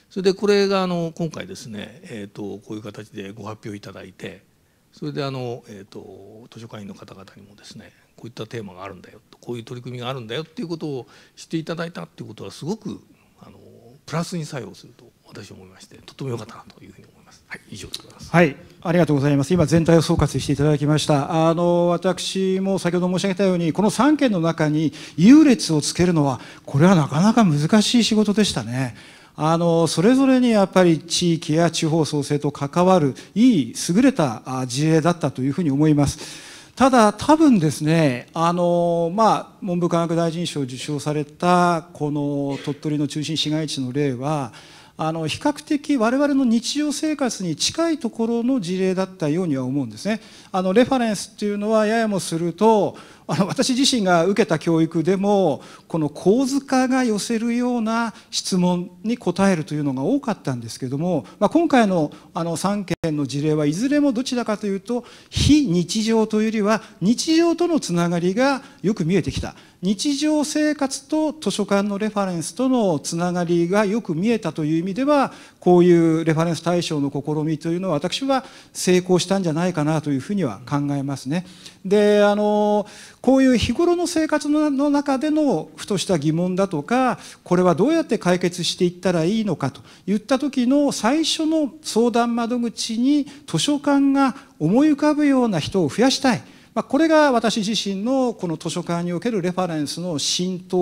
それでこれがあの今回ですね、えーと、こういう形でご発表いただいてそれであの、えーと、図書館員の方々にもですねこういったテーマがあるんだよこういう取り組みがあるんだよっていうことを知っていただいたっていうことはすごくあのプラスに作用すると私は思いましてとても良かったなというふうに思います。はい、以上でございます。はい、ありがとうございます。今全体を総括していただきました。あの私も先ほど申し上げたようにこの3件の中に優劣をつけるのはこれはなかなか難しい仕事でしたね。あのそれぞれにやっぱり地域や地方創生と関わるいい優れた事例だったというふうに思います。ただ多分ですねあの、まあ、文部科学大臣賞を受賞されたこの鳥取の中心市街地の例はあの比較的我々の日常生活に近いところの事例だったようには思うんですね。あのレファレンスっていうのはややもするとあの私自身が受けた教育でもこの構図化が寄せるような質問に答えるというのが多かったんですけども、まあ、今回のあの3件の事例はいずれもどちらかというと非日常というよりは日常とのつながりがよく見えてきた日常生活と図書館のレファレンスとのつながりがよく見えたという意味ではこういうレファレンス対象の試みというのは私は成功したんじゃないかなというふうには考えますね。であのこういう日頃の生活の中でのふとした疑問だとかこれはどうやって解決していったらいいのかといった時の最初の相談窓口に図書館が思い浮かぶような人を増やしたい。まあ、これが私自身のこの図書館におけるレファレンスの浸透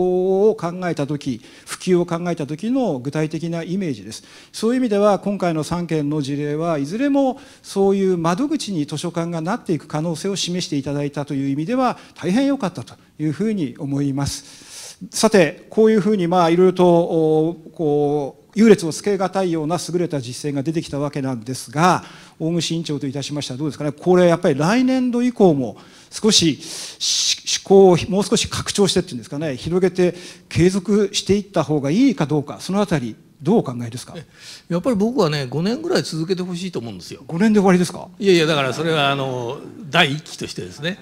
を考えた時普及を考えた時の具体的なイメージですそういう意味では今回の3件の事例はいずれもそういう窓口に図書館がなっていく可能性を示していただいたという意味では大変良かったというふうに思いますさてこういうふうにいろいろとこう優劣をつけがたいような優れた実践が出てきたわけなんですが大串委員長といたしましてはどうですかねこれやっぱり来年度以降も少し思考をもう少し拡張してっていうんですかね広げて継続していった方がいいかどうかそのあたりどうお考えですかやっぱり僕はね5年ぐらい続けてほしいと思うんですよ5年で終わりですかいやいやだからそれはあの第1期としてですね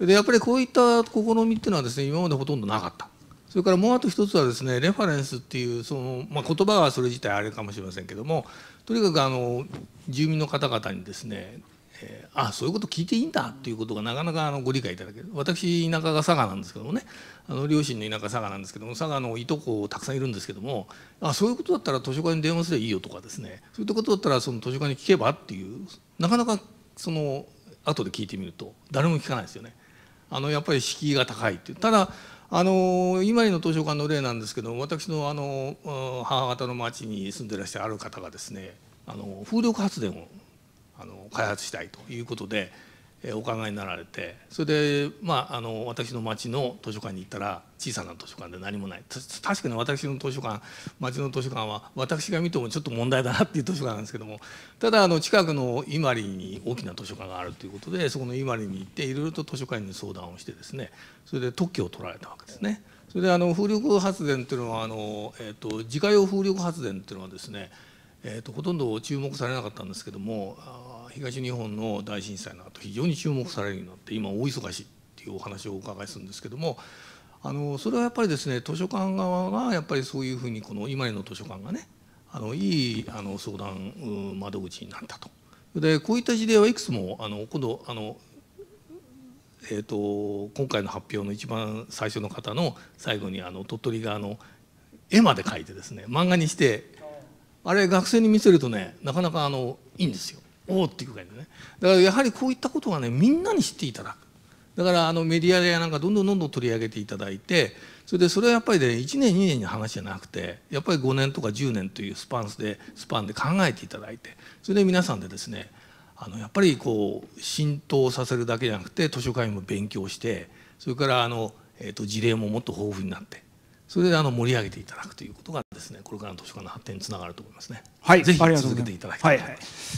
でやっぱりこういった試みっていうのはですね今までほとんどなかったそれからもうあと一つはですねレファレンスっていうその、まあ、言葉はそれ自体あれかもしれませんけどもとにかくあの住民の方々にですねえー、あそういうこと聞いていいんだっていうことがなかなかあのご理解いただける私田舎が佐賀なんですけどもねあの両親の田舎佐賀なんですけども佐賀のいとこたくさんいるんですけどもあそういうことだったら図書館に電話すればいいよとかですねそういったことだったらその図書館に聞けばっていうなかなかその後で聞いてみると誰も聞かないですよね。あのやっぱり敷居が高いっていうただあの今井の図書館の例なんですけど私のあの母方の町に住んでらっしゃるある方がですねあの風力発電をあの開発したいということでお考えになられてそれで、まあ、あの私の町の図書館に行ったら小さな図書館で何もない確かに私の図書館町の図書館は私が見てもちょっと問題だなっていう図書館なんですけどもただあの近くの伊万里に大きな図書館があるということでそこの伊万里に行っていろいろと図書館に相談をしてですねそれで特許を取られたわけですね。それであの風力発電というのはあの、えー、と自家用風力発電というのはですね、えー、とほとんど注目されなかったんですけども東日本の大震災の後非常に注目されるようになって今大忙しっていうお話をお伺いするんですけどもあのそれはやっぱりですね図書館側がやっぱりそういうふうにこの今井の図書館がねあのいいあの相談窓口になったと。でこういった事例はいくつもあの今度あの、えーと、今回の発表の一番最初の方の最後にあの鳥取側の絵まで描いてですね漫画にしてあれ学生に見せるとねなかなかあのいいんですよ。おおっていう感じでね。だからやはりこういったことはねみんなに知っていただく。だからあのメディアでなんかどんどんどんどん取り上げていただいてそれでそれはやっぱりね1年2年の話じゃなくてやっぱり5年とか10年というスパンでスパンで考えていただいてそれで皆さんでですねあのやっぱりこう浸透させるだけじゃなくて図書館も勉強してそれからあの、えー、と事例ももっと豊富になってそれであの盛り上げていただくということがですねこれからの図書館の発展につながると思いますね。はい、ぜひ続けていただきたいい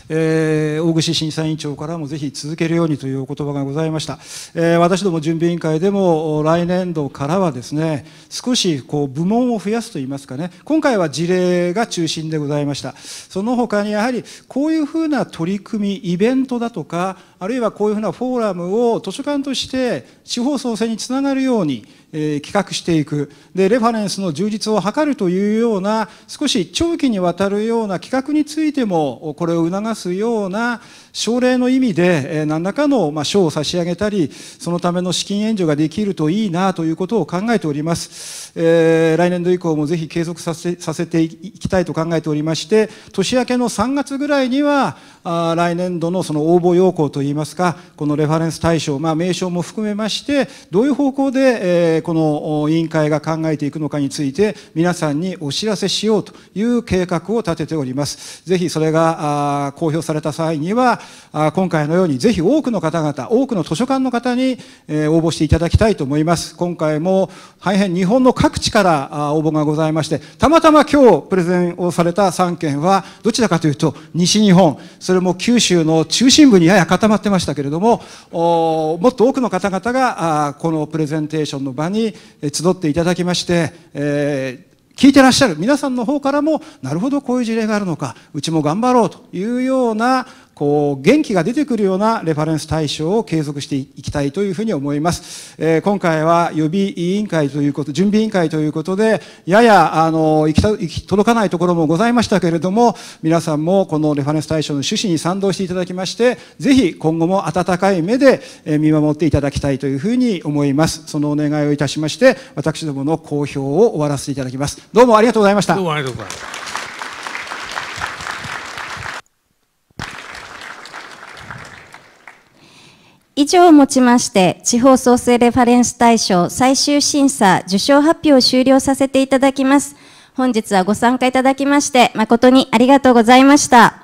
えー、大串審査委員長からもぜひ続けるようにというお言葉がございました、えー、私ども準備委員会でも来年度からはですね少しこう部門を増やすといいますかね今回は事例が中心でございましたその他にやはりこういうふうな取り組みイベントだとかあるいはこういうふうなフォーラムを図書館として地方創生につながるようにえ企画していくでレファレンスの充実を図るというような少し長期にわたるようなな企画についてもこれを促すような奨励の意味で何らかの賞を差し上げたりそのための資金援助ができるといいなということを考えております、えー、来年度以降もぜひ継続させさせていきたいと考えておりまして年明けの3月ぐらいにはあ来年度のその応募要項といいますかこのレファレンス対象、まあ、名称も含めましてどういう方向で、えー、この委員会が考えていくのかについて皆さんにお知らせしようという計画を立てておりますぜひそれが公表された際にはあ今回のようにぜひ多くの方々、多くの図書館の方に、え応募していただきたいと思います。今回も大変日本の各地から応募がございまして、たまたま今日プレゼンをされた3件は、どちらかというと西日本、それも九州の中心部にやや固まってましたけれども、もっと多くの方々がこのプレゼンテーションの場に集っていただきまして、え聞いてらっしゃる皆さんの方からもなるほどこういう事例があるのかうちも頑張ろうというようなこう元気が出てくるようなレファレンス対象を継続していきたいというふうに思います、えー、今回は予備委員会ということ準備委員会ということでややあの行きた行き届かないところもございましたけれども皆さんもこのレファレンス対象の趣旨に賛同していただきましてぜひ今後も温かい目で見守っていただきたいというふうに思いますそのお願いをいたしまして私どもの公表を終わらせていただきますどうもありがとうございましたどうもありがとうございました以上をもちまして、地方創生レファレンス大賞最終審査受賞発表を終了させていただきます。本日はご参加いただきまして、誠にありがとうございました。